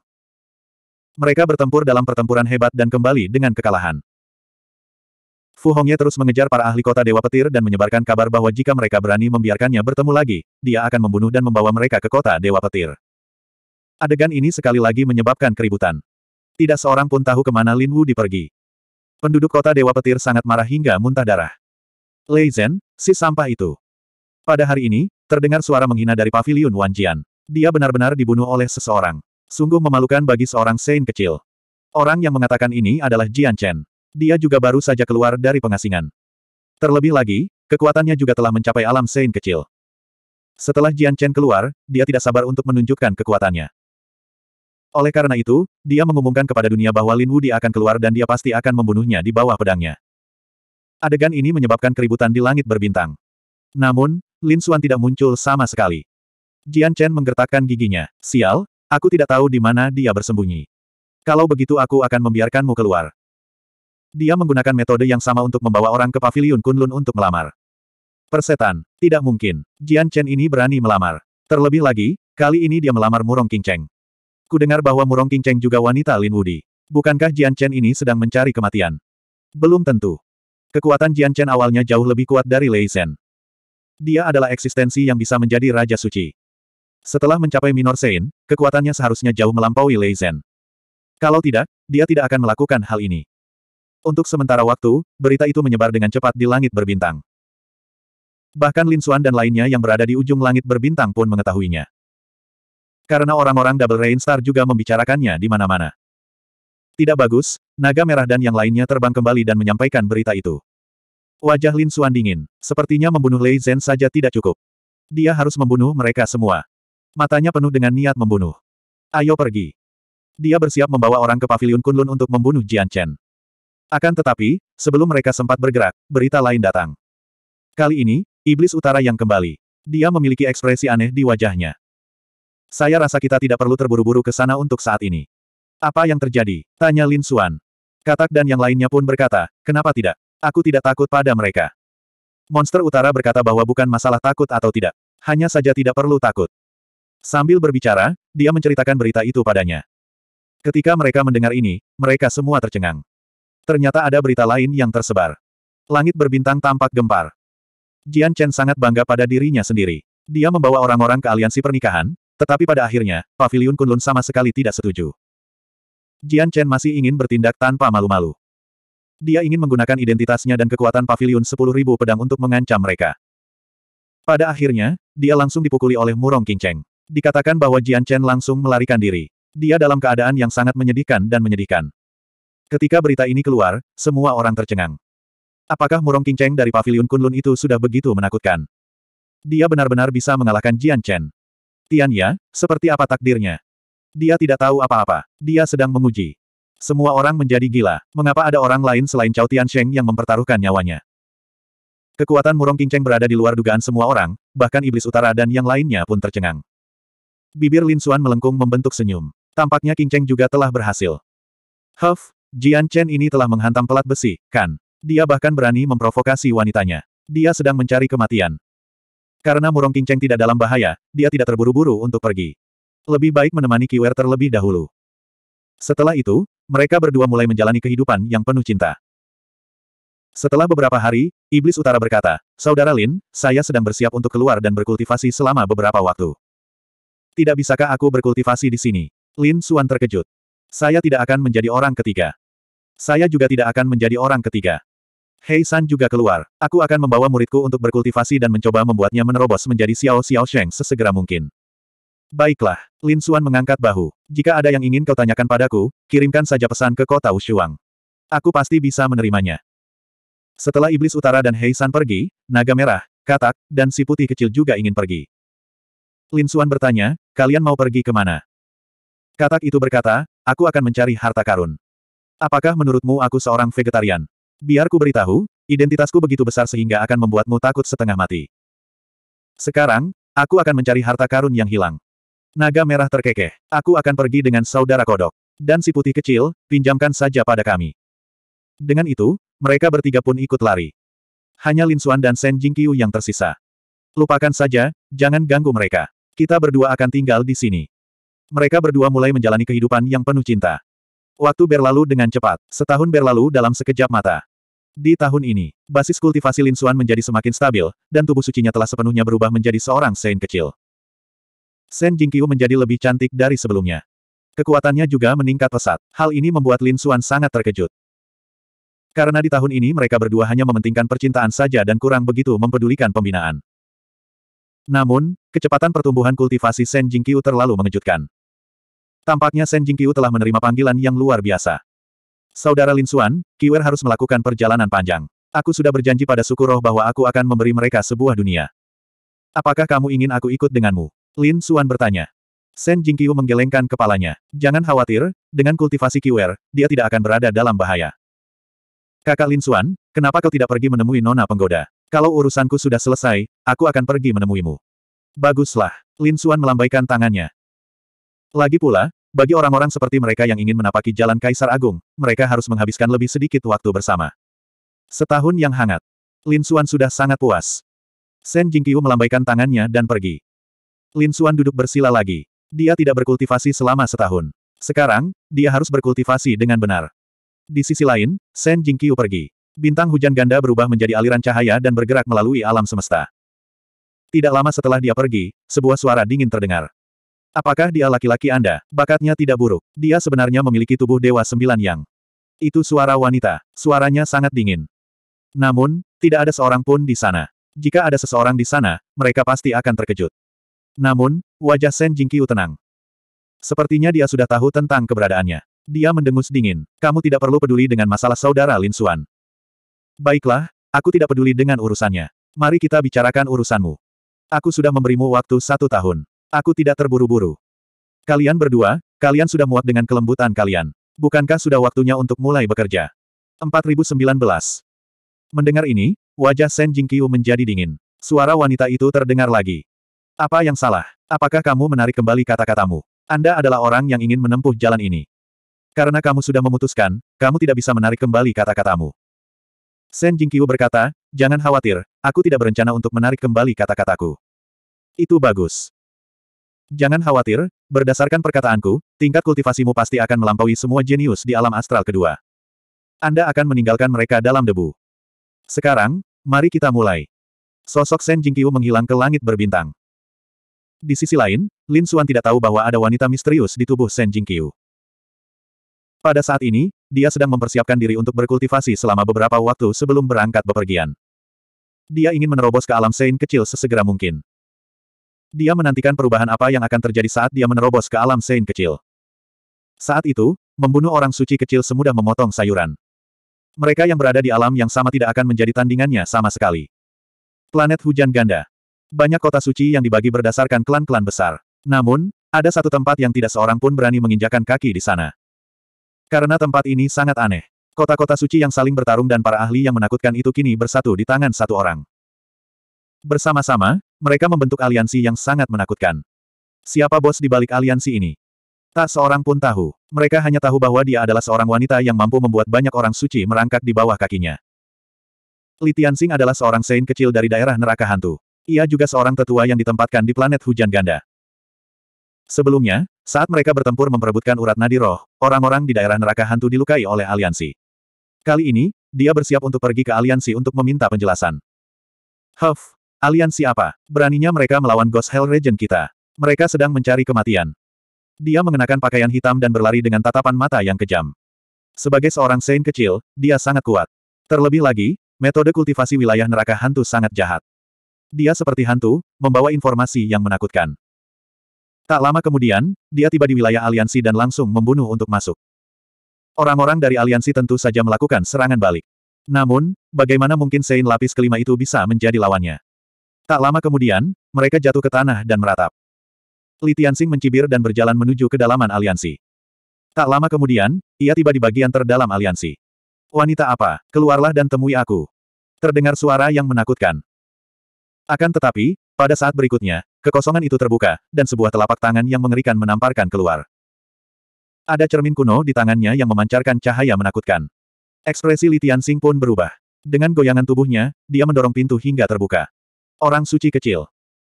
Mereka bertempur dalam pertempuran hebat dan kembali dengan kekalahan. Fu Hongye terus mengejar para ahli kota Dewa Petir dan menyebarkan kabar bahwa jika mereka berani membiarkannya bertemu lagi, dia akan membunuh dan membawa mereka ke kota Dewa Petir. Adegan ini sekali lagi menyebabkan keributan. Tidak seorang pun tahu kemana Lin Wu dipergi. Penduduk kota Dewa Petir sangat marah hingga muntah darah. Lei Zhen, si sampah itu. Pada hari ini, Terdengar suara menghina dari pavilion Jian. Dia benar-benar dibunuh oleh seseorang. Sungguh memalukan bagi seorang Sein kecil. Orang yang mengatakan ini adalah Jian Chen. Dia juga baru saja keluar dari pengasingan. Terlebih lagi, kekuatannya juga telah mencapai alam Sein kecil. Setelah Jian Chen keluar, dia tidak sabar untuk menunjukkan kekuatannya. Oleh karena itu, dia mengumumkan kepada dunia bahwa Lin Wudi akan keluar dan dia pasti akan membunuhnya di bawah pedangnya. Adegan ini menyebabkan keributan di langit berbintang. Namun, Lin Xuan tidak muncul sama sekali. Jian Chen menggertakkan giginya. Sial, aku tidak tahu di mana dia bersembunyi. Kalau begitu aku akan membiarkanmu keluar. Dia menggunakan metode yang sama untuk membawa orang ke paviliun Kunlun untuk melamar. Persetan, tidak mungkin. Jian Chen ini berani melamar. Terlebih lagi, kali ini dia melamar Murong Ku dengar bahwa Murong Cheng juga wanita Lin Wudi. Bukankah Jian Chen ini sedang mencari kematian? Belum tentu. Kekuatan Jian Chen awalnya jauh lebih kuat dari Lei Zhen. Dia adalah eksistensi yang bisa menjadi Raja Suci. Setelah mencapai Minor Sein, kekuatannya seharusnya jauh melampaui Lei Zhen. Kalau tidak, dia tidak akan melakukan hal ini. Untuk sementara waktu, berita itu menyebar dengan cepat di langit berbintang. Bahkan Lin Xuan dan lainnya yang berada di ujung langit berbintang pun mengetahuinya. Karena orang-orang Double Rain Star juga membicarakannya di mana-mana. Tidak bagus, naga merah dan yang lainnya terbang kembali dan menyampaikan berita itu. Wajah Lin Xuan dingin. Sepertinya membunuh Lei Zhen saja tidak cukup. Dia harus membunuh mereka semua. Matanya penuh dengan niat membunuh. Ayo pergi. Dia bersiap membawa orang ke Paviliun Kunlun untuk membunuh Jian Chen. Akan tetapi, sebelum mereka sempat bergerak, berita lain datang. Kali ini, Iblis Utara yang kembali. Dia memiliki ekspresi aneh di wajahnya. Saya rasa kita tidak perlu terburu-buru ke sana untuk saat ini. Apa yang terjadi? Tanya Lin Xuan. Katak dan yang lainnya pun berkata, kenapa tidak? Aku tidak takut pada mereka. Monster utara berkata bahwa bukan masalah takut atau tidak. Hanya saja tidak perlu takut. Sambil berbicara, dia menceritakan berita itu padanya. Ketika mereka mendengar ini, mereka semua tercengang. Ternyata ada berita lain yang tersebar. Langit berbintang tampak gempar. Jian Chen sangat bangga pada dirinya sendiri. Dia membawa orang-orang ke aliansi pernikahan, tetapi pada akhirnya, Paviliun Kunlun sama sekali tidak setuju. Jian Chen masih ingin bertindak tanpa malu-malu. Dia ingin menggunakan identitasnya dan kekuatan pavilion 10.000 pedang untuk mengancam mereka. Pada akhirnya, dia langsung dipukuli oleh Murong Kinceng. Dikatakan bahwa Jian Chen langsung melarikan diri. Dia dalam keadaan yang sangat menyedihkan dan menyedihkan. Ketika berita ini keluar, semua orang tercengang. Apakah Murong Kinceng dari pavilion Kunlun itu sudah begitu menakutkan? Dia benar-benar bisa mengalahkan Jian Chen. Tian Ya, seperti apa takdirnya? Dia tidak tahu apa-apa. Dia sedang menguji. Semua orang menjadi gila. Mengapa ada orang lain selain Cao Tiansheng yang mempertaruhkan nyawanya? Kekuatan Murong Qingcheng berada di luar dugaan semua orang, bahkan Iblis Utara dan yang lainnya pun tercengang. Bibir Lin Xuan melengkung membentuk senyum. Tampaknya Qingcheng juga telah berhasil. Huff, Jian Chen ini telah menghantam pelat besi, kan? Dia bahkan berani memprovokasi wanitanya. Dia sedang mencari kematian. Karena Murong Qingcheng tidak dalam bahaya, dia tidak terburu-buru untuk pergi. Lebih baik menemani Kiwer terlebih dahulu. Setelah itu, mereka berdua mulai menjalani kehidupan yang penuh cinta. Setelah beberapa hari, Iblis Utara berkata, Saudara Lin, saya sedang bersiap untuk keluar dan berkultivasi selama beberapa waktu. Tidak bisakah aku berkultivasi di sini? Lin Suan terkejut. Saya tidak akan menjadi orang ketiga. Saya juga tidak akan menjadi orang ketiga. Hei San juga keluar. Aku akan membawa muridku untuk berkultivasi dan mencoba membuatnya menerobos menjadi Xiao Xiao Sheng sesegera mungkin. Baiklah, Lin Xuan mengangkat bahu. Jika ada yang ingin kau tanyakan padaku, kirimkan saja pesan ke kota Ushuang. Aku pasti bisa menerimanya. Setelah Iblis Utara dan Hei San pergi, Naga Merah, Katak, dan si putih kecil juga ingin pergi. Lin Xuan bertanya, kalian mau pergi ke mana? Katak itu berkata, aku akan mencari harta karun. Apakah menurutmu aku seorang vegetarian? Biar ku beritahu, identitasku begitu besar sehingga akan membuatmu takut setengah mati. Sekarang, aku akan mencari harta karun yang hilang. Naga merah terkekeh. Aku akan pergi dengan saudara kodok. Dan si putih kecil, pinjamkan saja pada kami. Dengan itu, mereka bertiga pun ikut lari. Hanya Lin Xuan dan Shen Jingqiu yang tersisa. Lupakan saja, jangan ganggu mereka. Kita berdua akan tinggal di sini. Mereka berdua mulai menjalani kehidupan yang penuh cinta. Waktu berlalu dengan cepat, setahun berlalu dalam sekejap mata. Di tahun ini, basis kultivasi Lin Xuan menjadi semakin stabil, dan tubuh sucinya telah sepenuhnya berubah menjadi seorang Saint kecil. Shen Jingqiu menjadi lebih cantik dari sebelumnya. Kekuatannya juga meningkat pesat. Hal ini membuat Lin Xuan sangat terkejut. Karena di tahun ini mereka berdua hanya mementingkan percintaan saja dan kurang begitu mempedulikan pembinaan. Namun, kecepatan pertumbuhan kultivasi Shen Jingqiu terlalu mengejutkan. Tampaknya Shen Jingqiu telah menerima panggilan yang luar biasa. Saudara Lin Xuan, Kiwer harus melakukan perjalanan panjang. Aku sudah berjanji pada suku roh bahwa aku akan memberi mereka sebuah dunia. Apakah kamu ingin aku ikut denganmu? Lin Suan bertanya. Shen Jingqiu menggelengkan kepalanya. Jangan khawatir, dengan kultivasi Kiwer, dia tidak akan berada dalam bahaya. Kakak Lin Suan, kenapa kau tidak pergi menemui nona penggoda? Kalau urusanku sudah selesai, aku akan pergi menemuimu. Baguslah. Lin Suan melambaikan tangannya. Lagi pula, bagi orang-orang seperti mereka yang ingin menapaki jalan Kaisar Agung, mereka harus menghabiskan lebih sedikit waktu bersama. Setahun yang hangat. Lin Suan sudah sangat puas. Shen Jingqiu melambaikan tangannya dan pergi. Lin Xuan duduk bersila lagi. Dia tidak berkultivasi selama setahun. Sekarang, dia harus berkultivasi dengan benar. Di sisi lain, Shen Jingqiu pergi. Bintang hujan ganda berubah menjadi aliran cahaya dan bergerak melalui alam semesta. Tidak lama setelah dia pergi, sebuah suara dingin terdengar. Apakah dia laki-laki Anda? Bakatnya tidak buruk. Dia sebenarnya memiliki tubuh Dewa Sembilan Yang. Itu suara wanita. Suaranya sangat dingin. Namun, tidak ada seorang pun di sana. Jika ada seseorang di sana, mereka pasti akan terkejut. Namun, wajah Shen Jingqiu tenang. Sepertinya dia sudah tahu tentang keberadaannya. Dia mendengus dingin. Kamu tidak perlu peduli dengan masalah saudara Lin Xuan. Baiklah, aku tidak peduli dengan urusannya. Mari kita bicarakan urusanmu. Aku sudah memberimu waktu satu tahun. Aku tidak terburu-buru. Kalian berdua, kalian sudah muak dengan kelembutan kalian. Bukankah sudah waktunya untuk mulai bekerja? 4019 Mendengar ini, wajah Shen Jingqiu menjadi dingin. Suara wanita itu terdengar lagi. Apa yang salah? Apakah kamu menarik kembali kata-katamu? Anda adalah orang yang ingin menempuh jalan ini. Karena kamu sudah memutuskan, kamu tidak bisa menarik kembali kata-katamu. Shen Jingqiu berkata, jangan khawatir, aku tidak berencana untuk menarik kembali kata-kataku. Itu bagus. Jangan khawatir, berdasarkan perkataanku, tingkat kultivasimu pasti akan melampaui semua jenius di alam astral kedua. Anda akan meninggalkan mereka dalam debu. Sekarang, mari kita mulai. Sosok Shen Jingqiu menghilang ke langit berbintang. Di sisi lain, Lin Suan tidak tahu bahwa ada wanita misterius di tubuh Shen Jingqiu. Pada saat ini, dia sedang mempersiapkan diri untuk berkultivasi selama beberapa waktu sebelum berangkat bepergian. Dia ingin menerobos ke alam Sein kecil sesegera mungkin. Dia menantikan perubahan apa yang akan terjadi saat dia menerobos ke alam Sein kecil. Saat itu, membunuh orang suci kecil semudah memotong sayuran. Mereka yang berada di alam yang sama tidak akan menjadi tandingannya sama sekali. Planet Hujan Ganda banyak kota suci yang dibagi berdasarkan klan-klan besar. Namun, ada satu tempat yang tidak seorang pun berani menginjakan kaki di sana. Karena tempat ini sangat aneh. Kota-kota suci yang saling bertarung dan para ahli yang menakutkan itu kini bersatu di tangan satu orang. Bersama-sama, mereka membentuk aliansi yang sangat menakutkan. Siapa bos di balik aliansi ini? Tak seorang pun tahu. Mereka hanya tahu bahwa dia adalah seorang wanita yang mampu membuat banyak orang suci merangkak di bawah kakinya. Li Tianxing adalah seorang sein kecil dari daerah neraka hantu. Ia juga seorang tetua yang ditempatkan di planet hujan ganda. Sebelumnya, saat mereka bertempur memperebutkan urat nadi roh, orang-orang di daerah neraka hantu dilukai oleh aliansi. Kali ini, dia bersiap untuk pergi ke aliansi untuk meminta penjelasan. Huff, aliansi apa? Beraninya mereka melawan Ghost Hell Regent kita. Mereka sedang mencari kematian. Dia mengenakan pakaian hitam dan berlari dengan tatapan mata yang kejam. Sebagai seorang Saint kecil, dia sangat kuat. Terlebih lagi, metode kultivasi wilayah neraka hantu sangat jahat. Dia seperti hantu, membawa informasi yang menakutkan. Tak lama kemudian, dia tiba di wilayah aliansi dan langsung membunuh untuk masuk. Orang-orang dari aliansi tentu saja melakukan serangan balik. Namun, bagaimana mungkin Sein lapis kelima itu bisa menjadi lawannya? Tak lama kemudian, mereka jatuh ke tanah dan meratap. Li Tianxing mencibir dan berjalan menuju kedalaman aliansi. Tak lama kemudian, ia tiba di bagian terdalam aliansi. Wanita apa, keluarlah dan temui aku. Terdengar suara yang menakutkan. Akan tetapi, pada saat berikutnya, kekosongan itu terbuka, dan sebuah telapak tangan yang mengerikan menamparkan keluar. Ada cermin kuno di tangannya yang memancarkan cahaya menakutkan. Ekspresi Li Tianxing pun berubah. Dengan goyangan tubuhnya, dia mendorong pintu hingga terbuka. Orang suci kecil.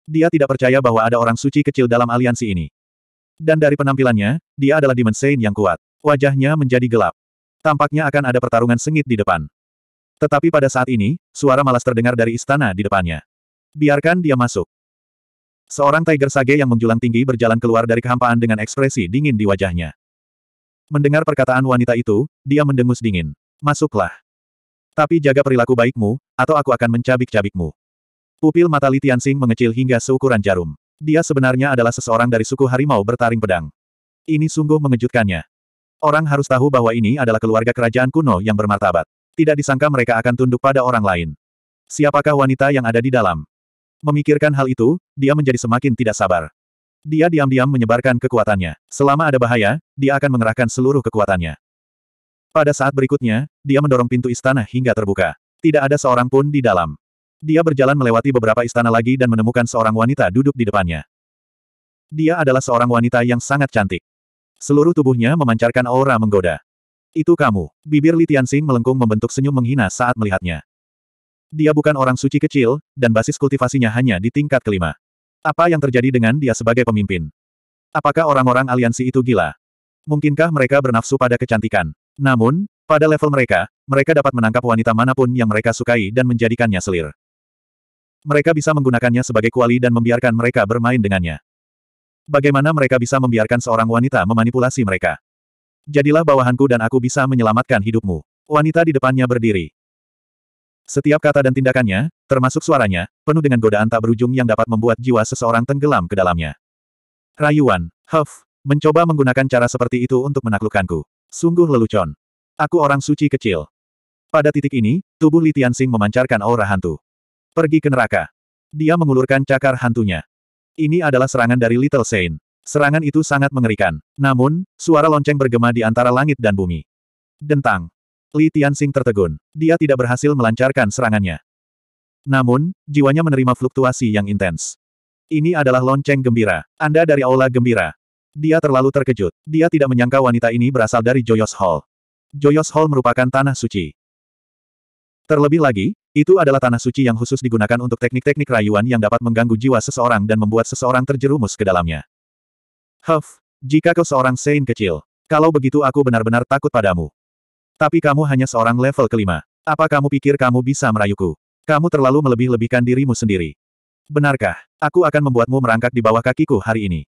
Dia tidak percaya bahwa ada orang suci kecil dalam aliansi ini. Dan dari penampilannya, dia adalah Demon Saint yang kuat. Wajahnya menjadi gelap. Tampaknya akan ada pertarungan sengit di depan. Tetapi pada saat ini, suara malas terdengar dari istana di depannya. Biarkan dia masuk. Seorang Tiger Sage yang menjulang tinggi berjalan keluar dari kehampaan dengan ekspresi dingin di wajahnya. Mendengar perkataan wanita itu, dia mendengus dingin. Masuklah. Tapi jaga perilaku baikmu, atau aku akan mencabik-cabikmu. Pupil mata Li Tianxing mengecil hingga seukuran jarum. Dia sebenarnya adalah seseorang dari suku harimau bertaring pedang. Ini sungguh mengejutkannya. Orang harus tahu bahwa ini adalah keluarga kerajaan kuno yang bermartabat. Tidak disangka mereka akan tunduk pada orang lain. Siapakah wanita yang ada di dalam? Memikirkan hal itu, dia menjadi semakin tidak sabar. Dia diam-diam menyebarkan kekuatannya. Selama ada bahaya, dia akan mengerahkan seluruh kekuatannya. Pada saat berikutnya, dia mendorong pintu istana hingga terbuka. Tidak ada seorang pun di dalam. Dia berjalan melewati beberapa istana lagi dan menemukan seorang wanita duduk di depannya. Dia adalah seorang wanita yang sangat cantik. Seluruh tubuhnya memancarkan aura menggoda. Itu kamu. Bibir Li Tianxing melengkung membentuk senyum menghina saat melihatnya. Dia bukan orang suci kecil, dan basis kultivasinya hanya di tingkat kelima. Apa yang terjadi dengan dia sebagai pemimpin? Apakah orang-orang aliansi itu gila? Mungkinkah mereka bernafsu pada kecantikan? Namun, pada level mereka, mereka dapat menangkap wanita manapun yang mereka sukai dan menjadikannya selir. Mereka bisa menggunakannya sebagai kuali dan membiarkan mereka bermain dengannya. Bagaimana mereka bisa membiarkan seorang wanita memanipulasi mereka? Jadilah bawahanku dan aku bisa menyelamatkan hidupmu. Wanita di depannya berdiri. Setiap kata dan tindakannya, termasuk suaranya, penuh dengan godaan tak berujung yang dapat membuat jiwa seseorang tenggelam ke dalamnya. Rayuan, Huff, mencoba menggunakan cara seperti itu untuk menaklukkanku. Sungguh lelucon. Aku orang suci kecil. Pada titik ini, tubuh Li Tianxing memancarkan aura hantu. Pergi ke neraka. Dia mengulurkan cakar hantunya. Ini adalah serangan dari Little Saint. Serangan itu sangat mengerikan. Namun, suara lonceng bergema di antara langit dan bumi. Dentang. Li Tianxing tertegun. Dia tidak berhasil melancarkan serangannya. Namun, jiwanya menerima fluktuasi yang intens. Ini adalah lonceng gembira. Anda dari Aula Gembira. Dia terlalu terkejut. Dia tidak menyangka wanita ini berasal dari Joyos Hall. Joyos Hall merupakan tanah suci. Terlebih lagi, itu adalah tanah suci yang khusus digunakan untuk teknik-teknik rayuan yang dapat mengganggu jiwa seseorang dan membuat seseorang terjerumus ke dalamnya. Huff, jika kau seorang Sein kecil, kalau begitu aku benar-benar takut padamu. Tapi kamu hanya seorang level kelima. Apa kamu pikir kamu bisa merayuku? Kamu terlalu melebih-lebihkan dirimu sendiri. Benarkah? Aku akan membuatmu merangkak di bawah kakiku hari ini.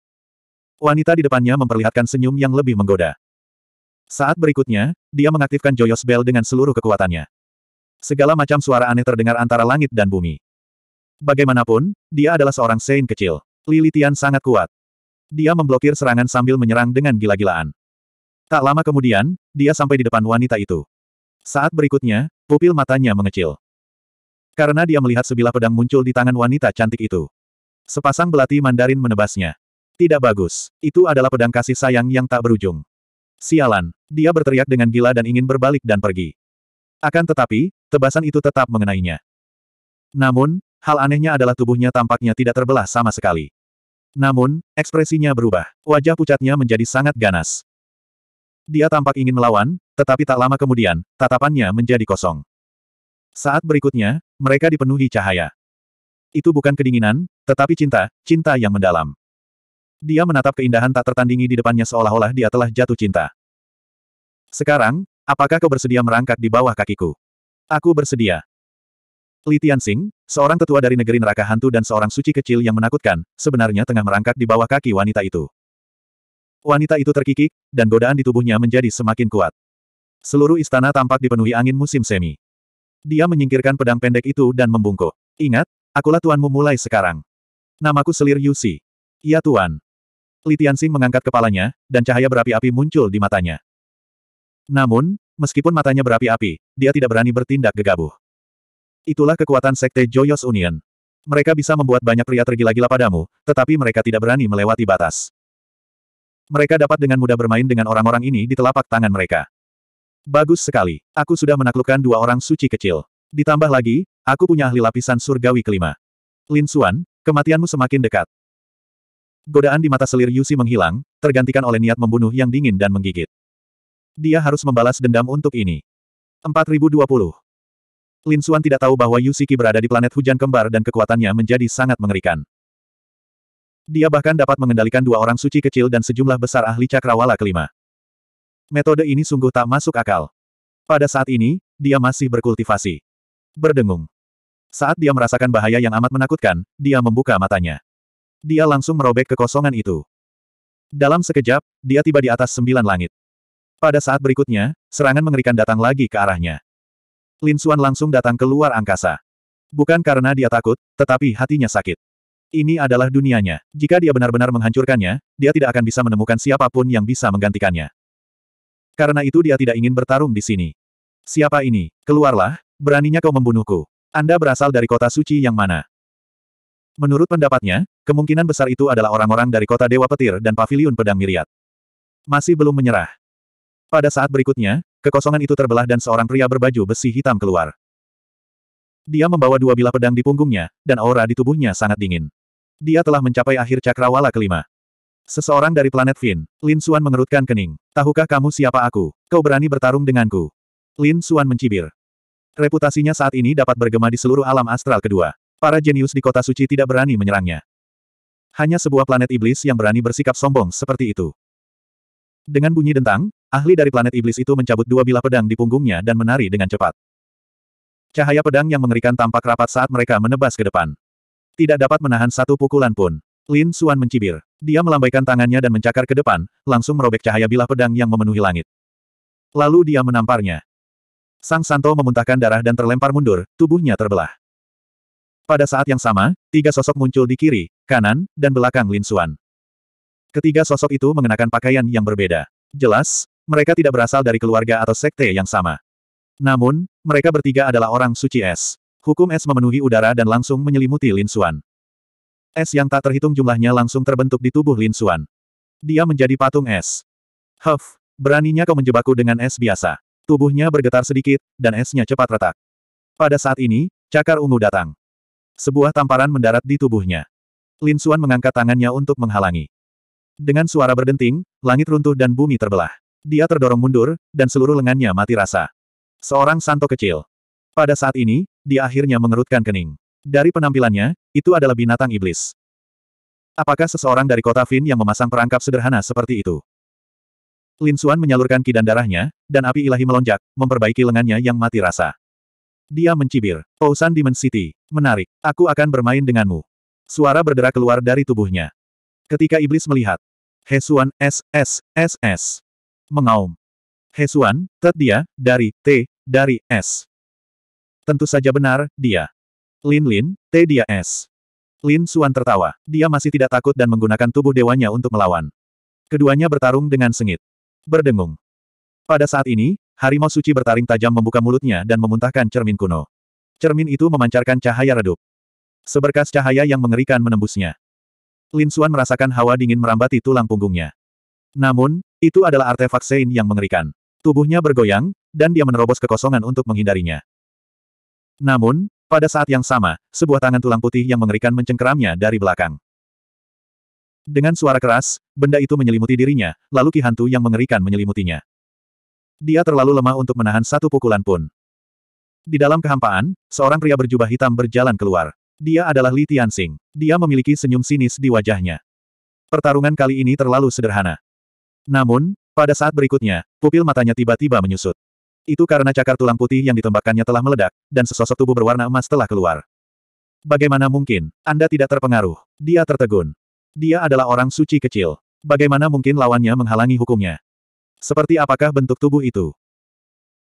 Wanita di depannya memperlihatkan senyum yang lebih menggoda. Saat berikutnya, dia mengaktifkan Joyous Bell dengan seluruh kekuatannya. Segala macam suara aneh terdengar antara langit dan bumi. Bagaimanapun, dia adalah seorang saint kecil. Lilitian sangat kuat. Dia memblokir serangan sambil menyerang dengan gila-gilaan. Tak lama kemudian, dia sampai di depan wanita itu. Saat berikutnya, pupil matanya mengecil. Karena dia melihat sebilah pedang muncul di tangan wanita cantik itu. Sepasang belati Mandarin menebasnya. Tidak bagus. Itu adalah pedang kasih sayang yang tak berujung. Sialan. Dia berteriak dengan gila dan ingin berbalik dan pergi. Akan tetapi, tebasan itu tetap mengenainya. Namun, hal anehnya adalah tubuhnya tampaknya tidak terbelah sama sekali. Namun, ekspresinya berubah. Wajah pucatnya menjadi sangat ganas. Dia tampak ingin melawan, tetapi tak lama kemudian, tatapannya menjadi kosong. Saat berikutnya, mereka dipenuhi cahaya. Itu bukan kedinginan, tetapi cinta, cinta yang mendalam. Dia menatap keindahan tak tertandingi di depannya seolah-olah dia telah jatuh cinta. Sekarang, apakah kau bersedia merangkak di bawah kakiku? Aku bersedia. Li Tianxing, seorang tetua dari negeri neraka hantu dan seorang suci kecil yang menakutkan, sebenarnya tengah merangkak di bawah kaki wanita itu. Wanita itu terkikik, dan godaan di tubuhnya menjadi semakin kuat. Seluruh istana tampak dipenuhi angin musim semi. Dia menyingkirkan pedang pendek itu dan membungkuk. Ingat, akulah tuanmu mulai sekarang. Namaku Selir Yusi. Iya tuan. Li Tianxing mengangkat kepalanya, dan cahaya berapi-api muncul di matanya. Namun, meskipun matanya berapi-api, dia tidak berani bertindak gegabah. Itulah kekuatan Sekte Joyous Union. Mereka bisa membuat banyak pria tergila-gila padamu, tetapi mereka tidak berani melewati batas. Mereka dapat dengan mudah bermain dengan orang-orang ini di telapak tangan mereka. Bagus sekali. Aku sudah menaklukkan dua orang suci kecil. Ditambah lagi, aku punya ahli lapisan surgawi kelima. Lin Xuan, kematianmu semakin dekat. Godaan di mata selir Yusi menghilang, tergantikan oleh niat membunuh yang dingin dan menggigit. Dia harus membalas dendam untuk ini. 4020 Lin Xuan tidak tahu bahwa Yusiki berada di planet hujan kembar dan kekuatannya menjadi sangat mengerikan. Dia bahkan dapat mengendalikan dua orang suci kecil dan sejumlah besar ahli cakrawala kelima. Metode ini sungguh tak masuk akal. Pada saat ini, dia masih berkultivasi. Berdengung. Saat dia merasakan bahaya yang amat menakutkan, dia membuka matanya. Dia langsung merobek kekosongan itu. Dalam sekejap, dia tiba di atas sembilan langit. Pada saat berikutnya, serangan mengerikan datang lagi ke arahnya. Lin Xuan langsung datang keluar angkasa. Bukan karena dia takut, tetapi hatinya sakit. Ini adalah dunianya. Jika dia benar-benar menghancurkannya, dia tidak akan bisa menemukan siapapun yang bisa menggantikannya. Karena itu dia tidak ingin bertarung di sini. Siapa ini? Keluarlah, beraninya kau membunuhku. Anda berasal dari kota suci yang mana? Menurut pendapatnya, kemungkinan besar itu adalah orang-orang dari kota Dewa Petir dan Paviliun Pedang Miriat. Masih belum menyerah. Pada saat berikutnya, kekosongan itu terbelah dan seorang pria berbaju besi hitam keluar. Dia membawa dua bilah pedang di punggungnya, dan aura di tubuhnya sangat dingin. Dia telah mencapai akhir cakrawala kelima. Seseorang dari planet Vin, Lin Suan mengerutkan kening. Tahukah kamu siapa aku? Kau berani bertarung denganku. Lin Suan mencibir. Reputasinya saat ini dapat bergema di seluruh alam astral kedua. Para jenius di kota suci tidak berani menyerangnya. Hanya sebuah planet iblis yang berani bersikap sombong seperti itu. Dengan bunyi dentang, ahli dari planet iblis itu mencabut dua bilah pedang di punggungnya dan menari dengan cepat. Cahaya pedang yang mengerikan tampak rapat saat mereka menebas ke depan. Tidak dapat menahan satu pukulan pun. Lin Suan mencibir. Dia melambaikan tangannya dan mencakar ke depan, langsung merobek cahaya bilah pedang yang memenuhi langit. Lalu dia menamparnya. Sang Santo memuntahkan darah dan terlempar mundur, tubuhnya terbelah. Pada saat yang sama, tiga sosok muncul di kiri, kanan, dan belakang Lin Suan. Ketiga sosok itu mengenakan pakaian yang berbeda. Jelas, mereka tidak berasal dari keluarga atau sekte yang sama. Namun, mereka bertiga adalah orang suci es. Hukum es memenuhi udara dan langsung menyelimuti Lin Xuan. Es yang tak terhitung jumlahnya langsung terbentuk di tubuh Lin Xuan. Dia menjadi patung es. Huff, beraninya kau menjebakku dengan es biasa. Tubuhnya bergetar sedikit, dan esnya cepat retak. Pada saat ini, cakar ungu datang. Sebuah tamparan mendarat di tubuhnya. Lin Xuan mengangkat tangannya untuk menghalangi. Dengan suara berdenting, langit runtuh dan bumi terbelah. Dia terdorong mundur, dan seluruh lengannya mati rasa. Seorang santo kecil. Pada saat ini, dia akhirnya mengerutkan kening. Dari penampilannya, itu adalah binatang iblis. Apakah seseorang dari kota Fin yang memasang perangkap sederhana seperti itu? Lin Xuan menyalurkan kidan darahnya, dan api ilahi melonjak, memperbaiki lengannya yang mati rasa. Dia mencibir. Pousan oh, Demon City. Menarik. Aku akan bermain denganmu. Suara berderak keluar dari tubuhnya. Ketika iblis melihat. Hesuan S, S, S, S. Mengaum. Hesuan, tet dia, dari, T, dari, S. Tentu saja benar, dia. Lin Lin, T dia S. Lin Suan tertawa. Dia masih tidak takut dan menggunakan tubuh dewanya untuk melawan. Keduanya bertarung dengan sengit. Berdengung. Pada saat ini, harimau suci bertaring tajam membuka mulutnya dan memuntahkan cermin kuno. Cermin itu memancarkan cahaya redup. Seberkas cahaya yang mengerikan menembusnya. Lin Suan merasakan hawa dingin merambati tulang punggungnya. Namun, itu adalah artefak Sein yang mengerikan. Tubuhnya bergoyang, dan dia menerobos kekosongan untuk menghindarinya. Namun, pada saat yang sama, sebuah tangan tulang putih yang mengerikan mencengkeramnya dari belakang. Dengan suara keras, benda itu menyelimuti dirinya, lalu ki hantu yang mengerikan menyelimutinya. Dia terlalu lemah untuk menahan satu pukulan pun. Di dalam kehampaan, seorang pria berjubah hitam berjalan keluar. Dia adalah Li Tianxing. Dia memiliki senyum sinis di wajahnya. Pertarungan kali ini terlalu sederhana. Namun, pada saat berikutnya, pupil matanya tiba-tiba menyusut. Itu karena cakar tulang putih yang ditembakkannya telah meledak, dan sesosok tubuh berwarna emas telah keluar. Bagaimana mungkin, Anda tidak terpengaruh? Dia tertegun. Dia adalah orang suci kecil. Bagaimana mungkin lawannya menghalangi hukumnya? Seperti apakah bentuk tubuh itu?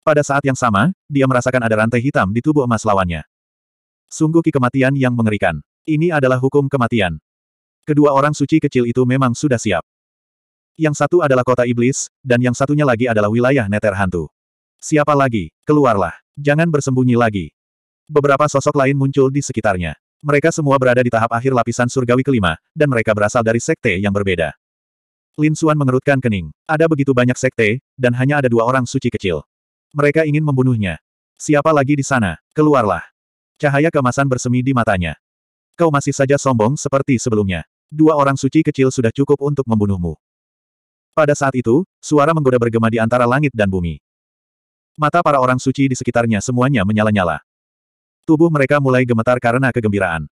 Pada saat yang sama, dia merasakan ada rantai hitam di tubuh emas lawannya. Sungguh ki kematian yang mengerikan. Ini adalah hukum kematian. Kedua orang suci kecil itu memang sudah siap. Yang satu adalah kota iblis, dan yang satunya lagi adalah wilayah neter hantu. Siapa lagi? Keluarlah. Jangan bersembunyi lagi. Beberapa sosok lain muncul di sekitarnya. Mereka semua berada di tahap akhir lapisan surgawi kelima, dan mereka berasal dari sekte yang berbeda. Lin Xuan mengerutkan kening. Ada begitu banyak sekte, dan hanya ada dua orang suci kecil. Mereka ingin membunuhnya. Siapa lagi di sana? Keluarlah. Cahaya kemasan bersemi di matanya. Kau masih saja sombong seperti sebelumnya. Dua orang suci kecil sudah cukup untuk membunuhmu. Pada saat itu, suara menggoda bergema di antara langit dan bumi. Mata para orang suci di sekitarnya semuanya menyala-nyala. Tubuh mereka mulai gemetar karena kegembiraan.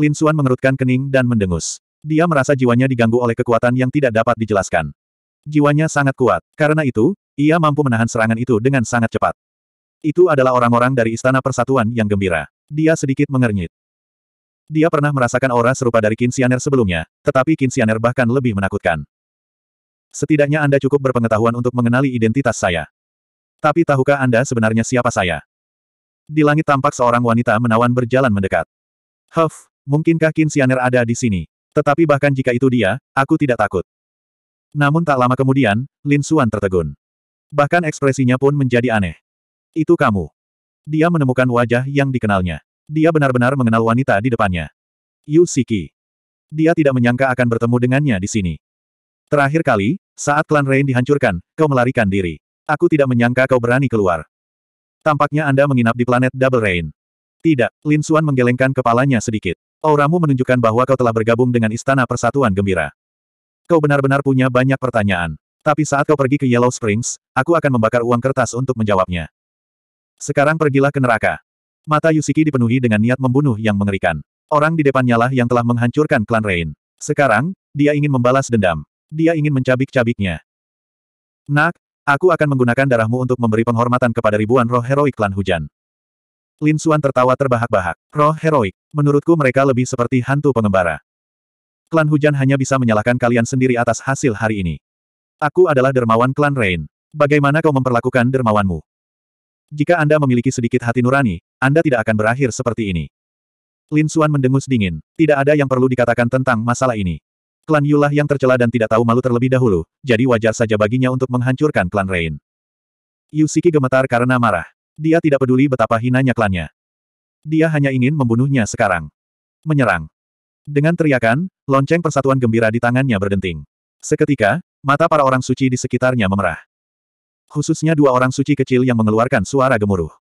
Lin Suan mengerutkan kening dan mendengus. Dia merasa jiwanya diganggu oleh kekuatan yang tidak dapat dijelaskan. Jiwanya sangat kuat, karena itu, ia mampu menahan serangan itu dengan sangat cepat. Itu adalah orang-orang dari Istana Persatuan yang gembira. Dia sedikit mengernyit. Dia pernah merasakan aura serupa dari Kinsianer sebelumnya, tetapi Kinsianer bahkan lebih menakutkan. Setidaknya Anda cukup berpengetahuan untuk mengenali identitas saya. Tapi tahukah Anda sebenarnya siapa saya? Di langit tampak seorang wanita menawan berjalan mendekat. Huff, mungkinkah Qin Xianer ada di sini? Tetapi bahkan jika itu dia, aku tidak takut. Namun tak lama kemudian, Lin Suan tertegun. Bahkan ekspresinya pun menjadi aneh. Itu kamu. Dia menemukan wajah yang dikenalnya. Dia benar-benar mengenal wanita di depannya. Yu Siki. Dia tidak menyangka akan bertemu dengannya di sini. Terakhir kali, saat klan Rain dihancurkan, kau melarikan diri. Aku tidak menyangka kau berani keluar. Tampaknya Anda menginap di planet Double Rain. Tidak, Lin Xuan menggelengkan kepalanya sedikit. Auramu menunjukkan bahwa kau telah bergabung dengan Istana Persatuan Gembira. Kau benar-benar punya banyak pertanyaan. Tapi saat kau pergi ke Yellow Springs, aku akan membakar uang kertas untuk menjawabnya. Sekarang pergilah ke neraka. Mata Yusiki dipenuhi dengan niat membunuh yang mengerikan. Orang di depannya lah yang telah menghancurkan klan Rain. Sekarang, dia ingin membalas dendam. Dia ingin mencabik-cabiknya. Nak, Aku akan menggunakan darahmu untuk memberi penghormatan kepada ribuan roh heroik klan hujan. Lin Suan tertawa terbahak-bahak. Roh heroik, menurutku mereka lebih seperti hantu pengembara. Klan hujan hanya bisa menyalahkan kalian sendiri atas hasil hari ini. Aku adalah dermawan klan Rain. Bagaimana kau memperlakukan dermawanmu? Jika Anda memiliki sedikit hati nurani, Anda tidak akan berakhir seperti ini. Lin Suan mendengus dingin. Tidak ada yang perlu dikatakan tentang masalah ini. Klan Yulah yang tercela dan tidak tahu malu terlebih dahulu, jadi wajar saja baginya untuk menghancurkan klan Rain. Yusiki gemetar karena marah. Dia tidak peduli betapa hinanya klannya. Dia hanya ingin membunuhnya sekarang. Menyerang. Dengan teriakan, lonceng persatuan gembira di tangannya berdenting. Seketika, mata para orang suci di sekitarnya memerah. Khususnya dua orang suci kecil yang mengeluarkan suara gemuruh.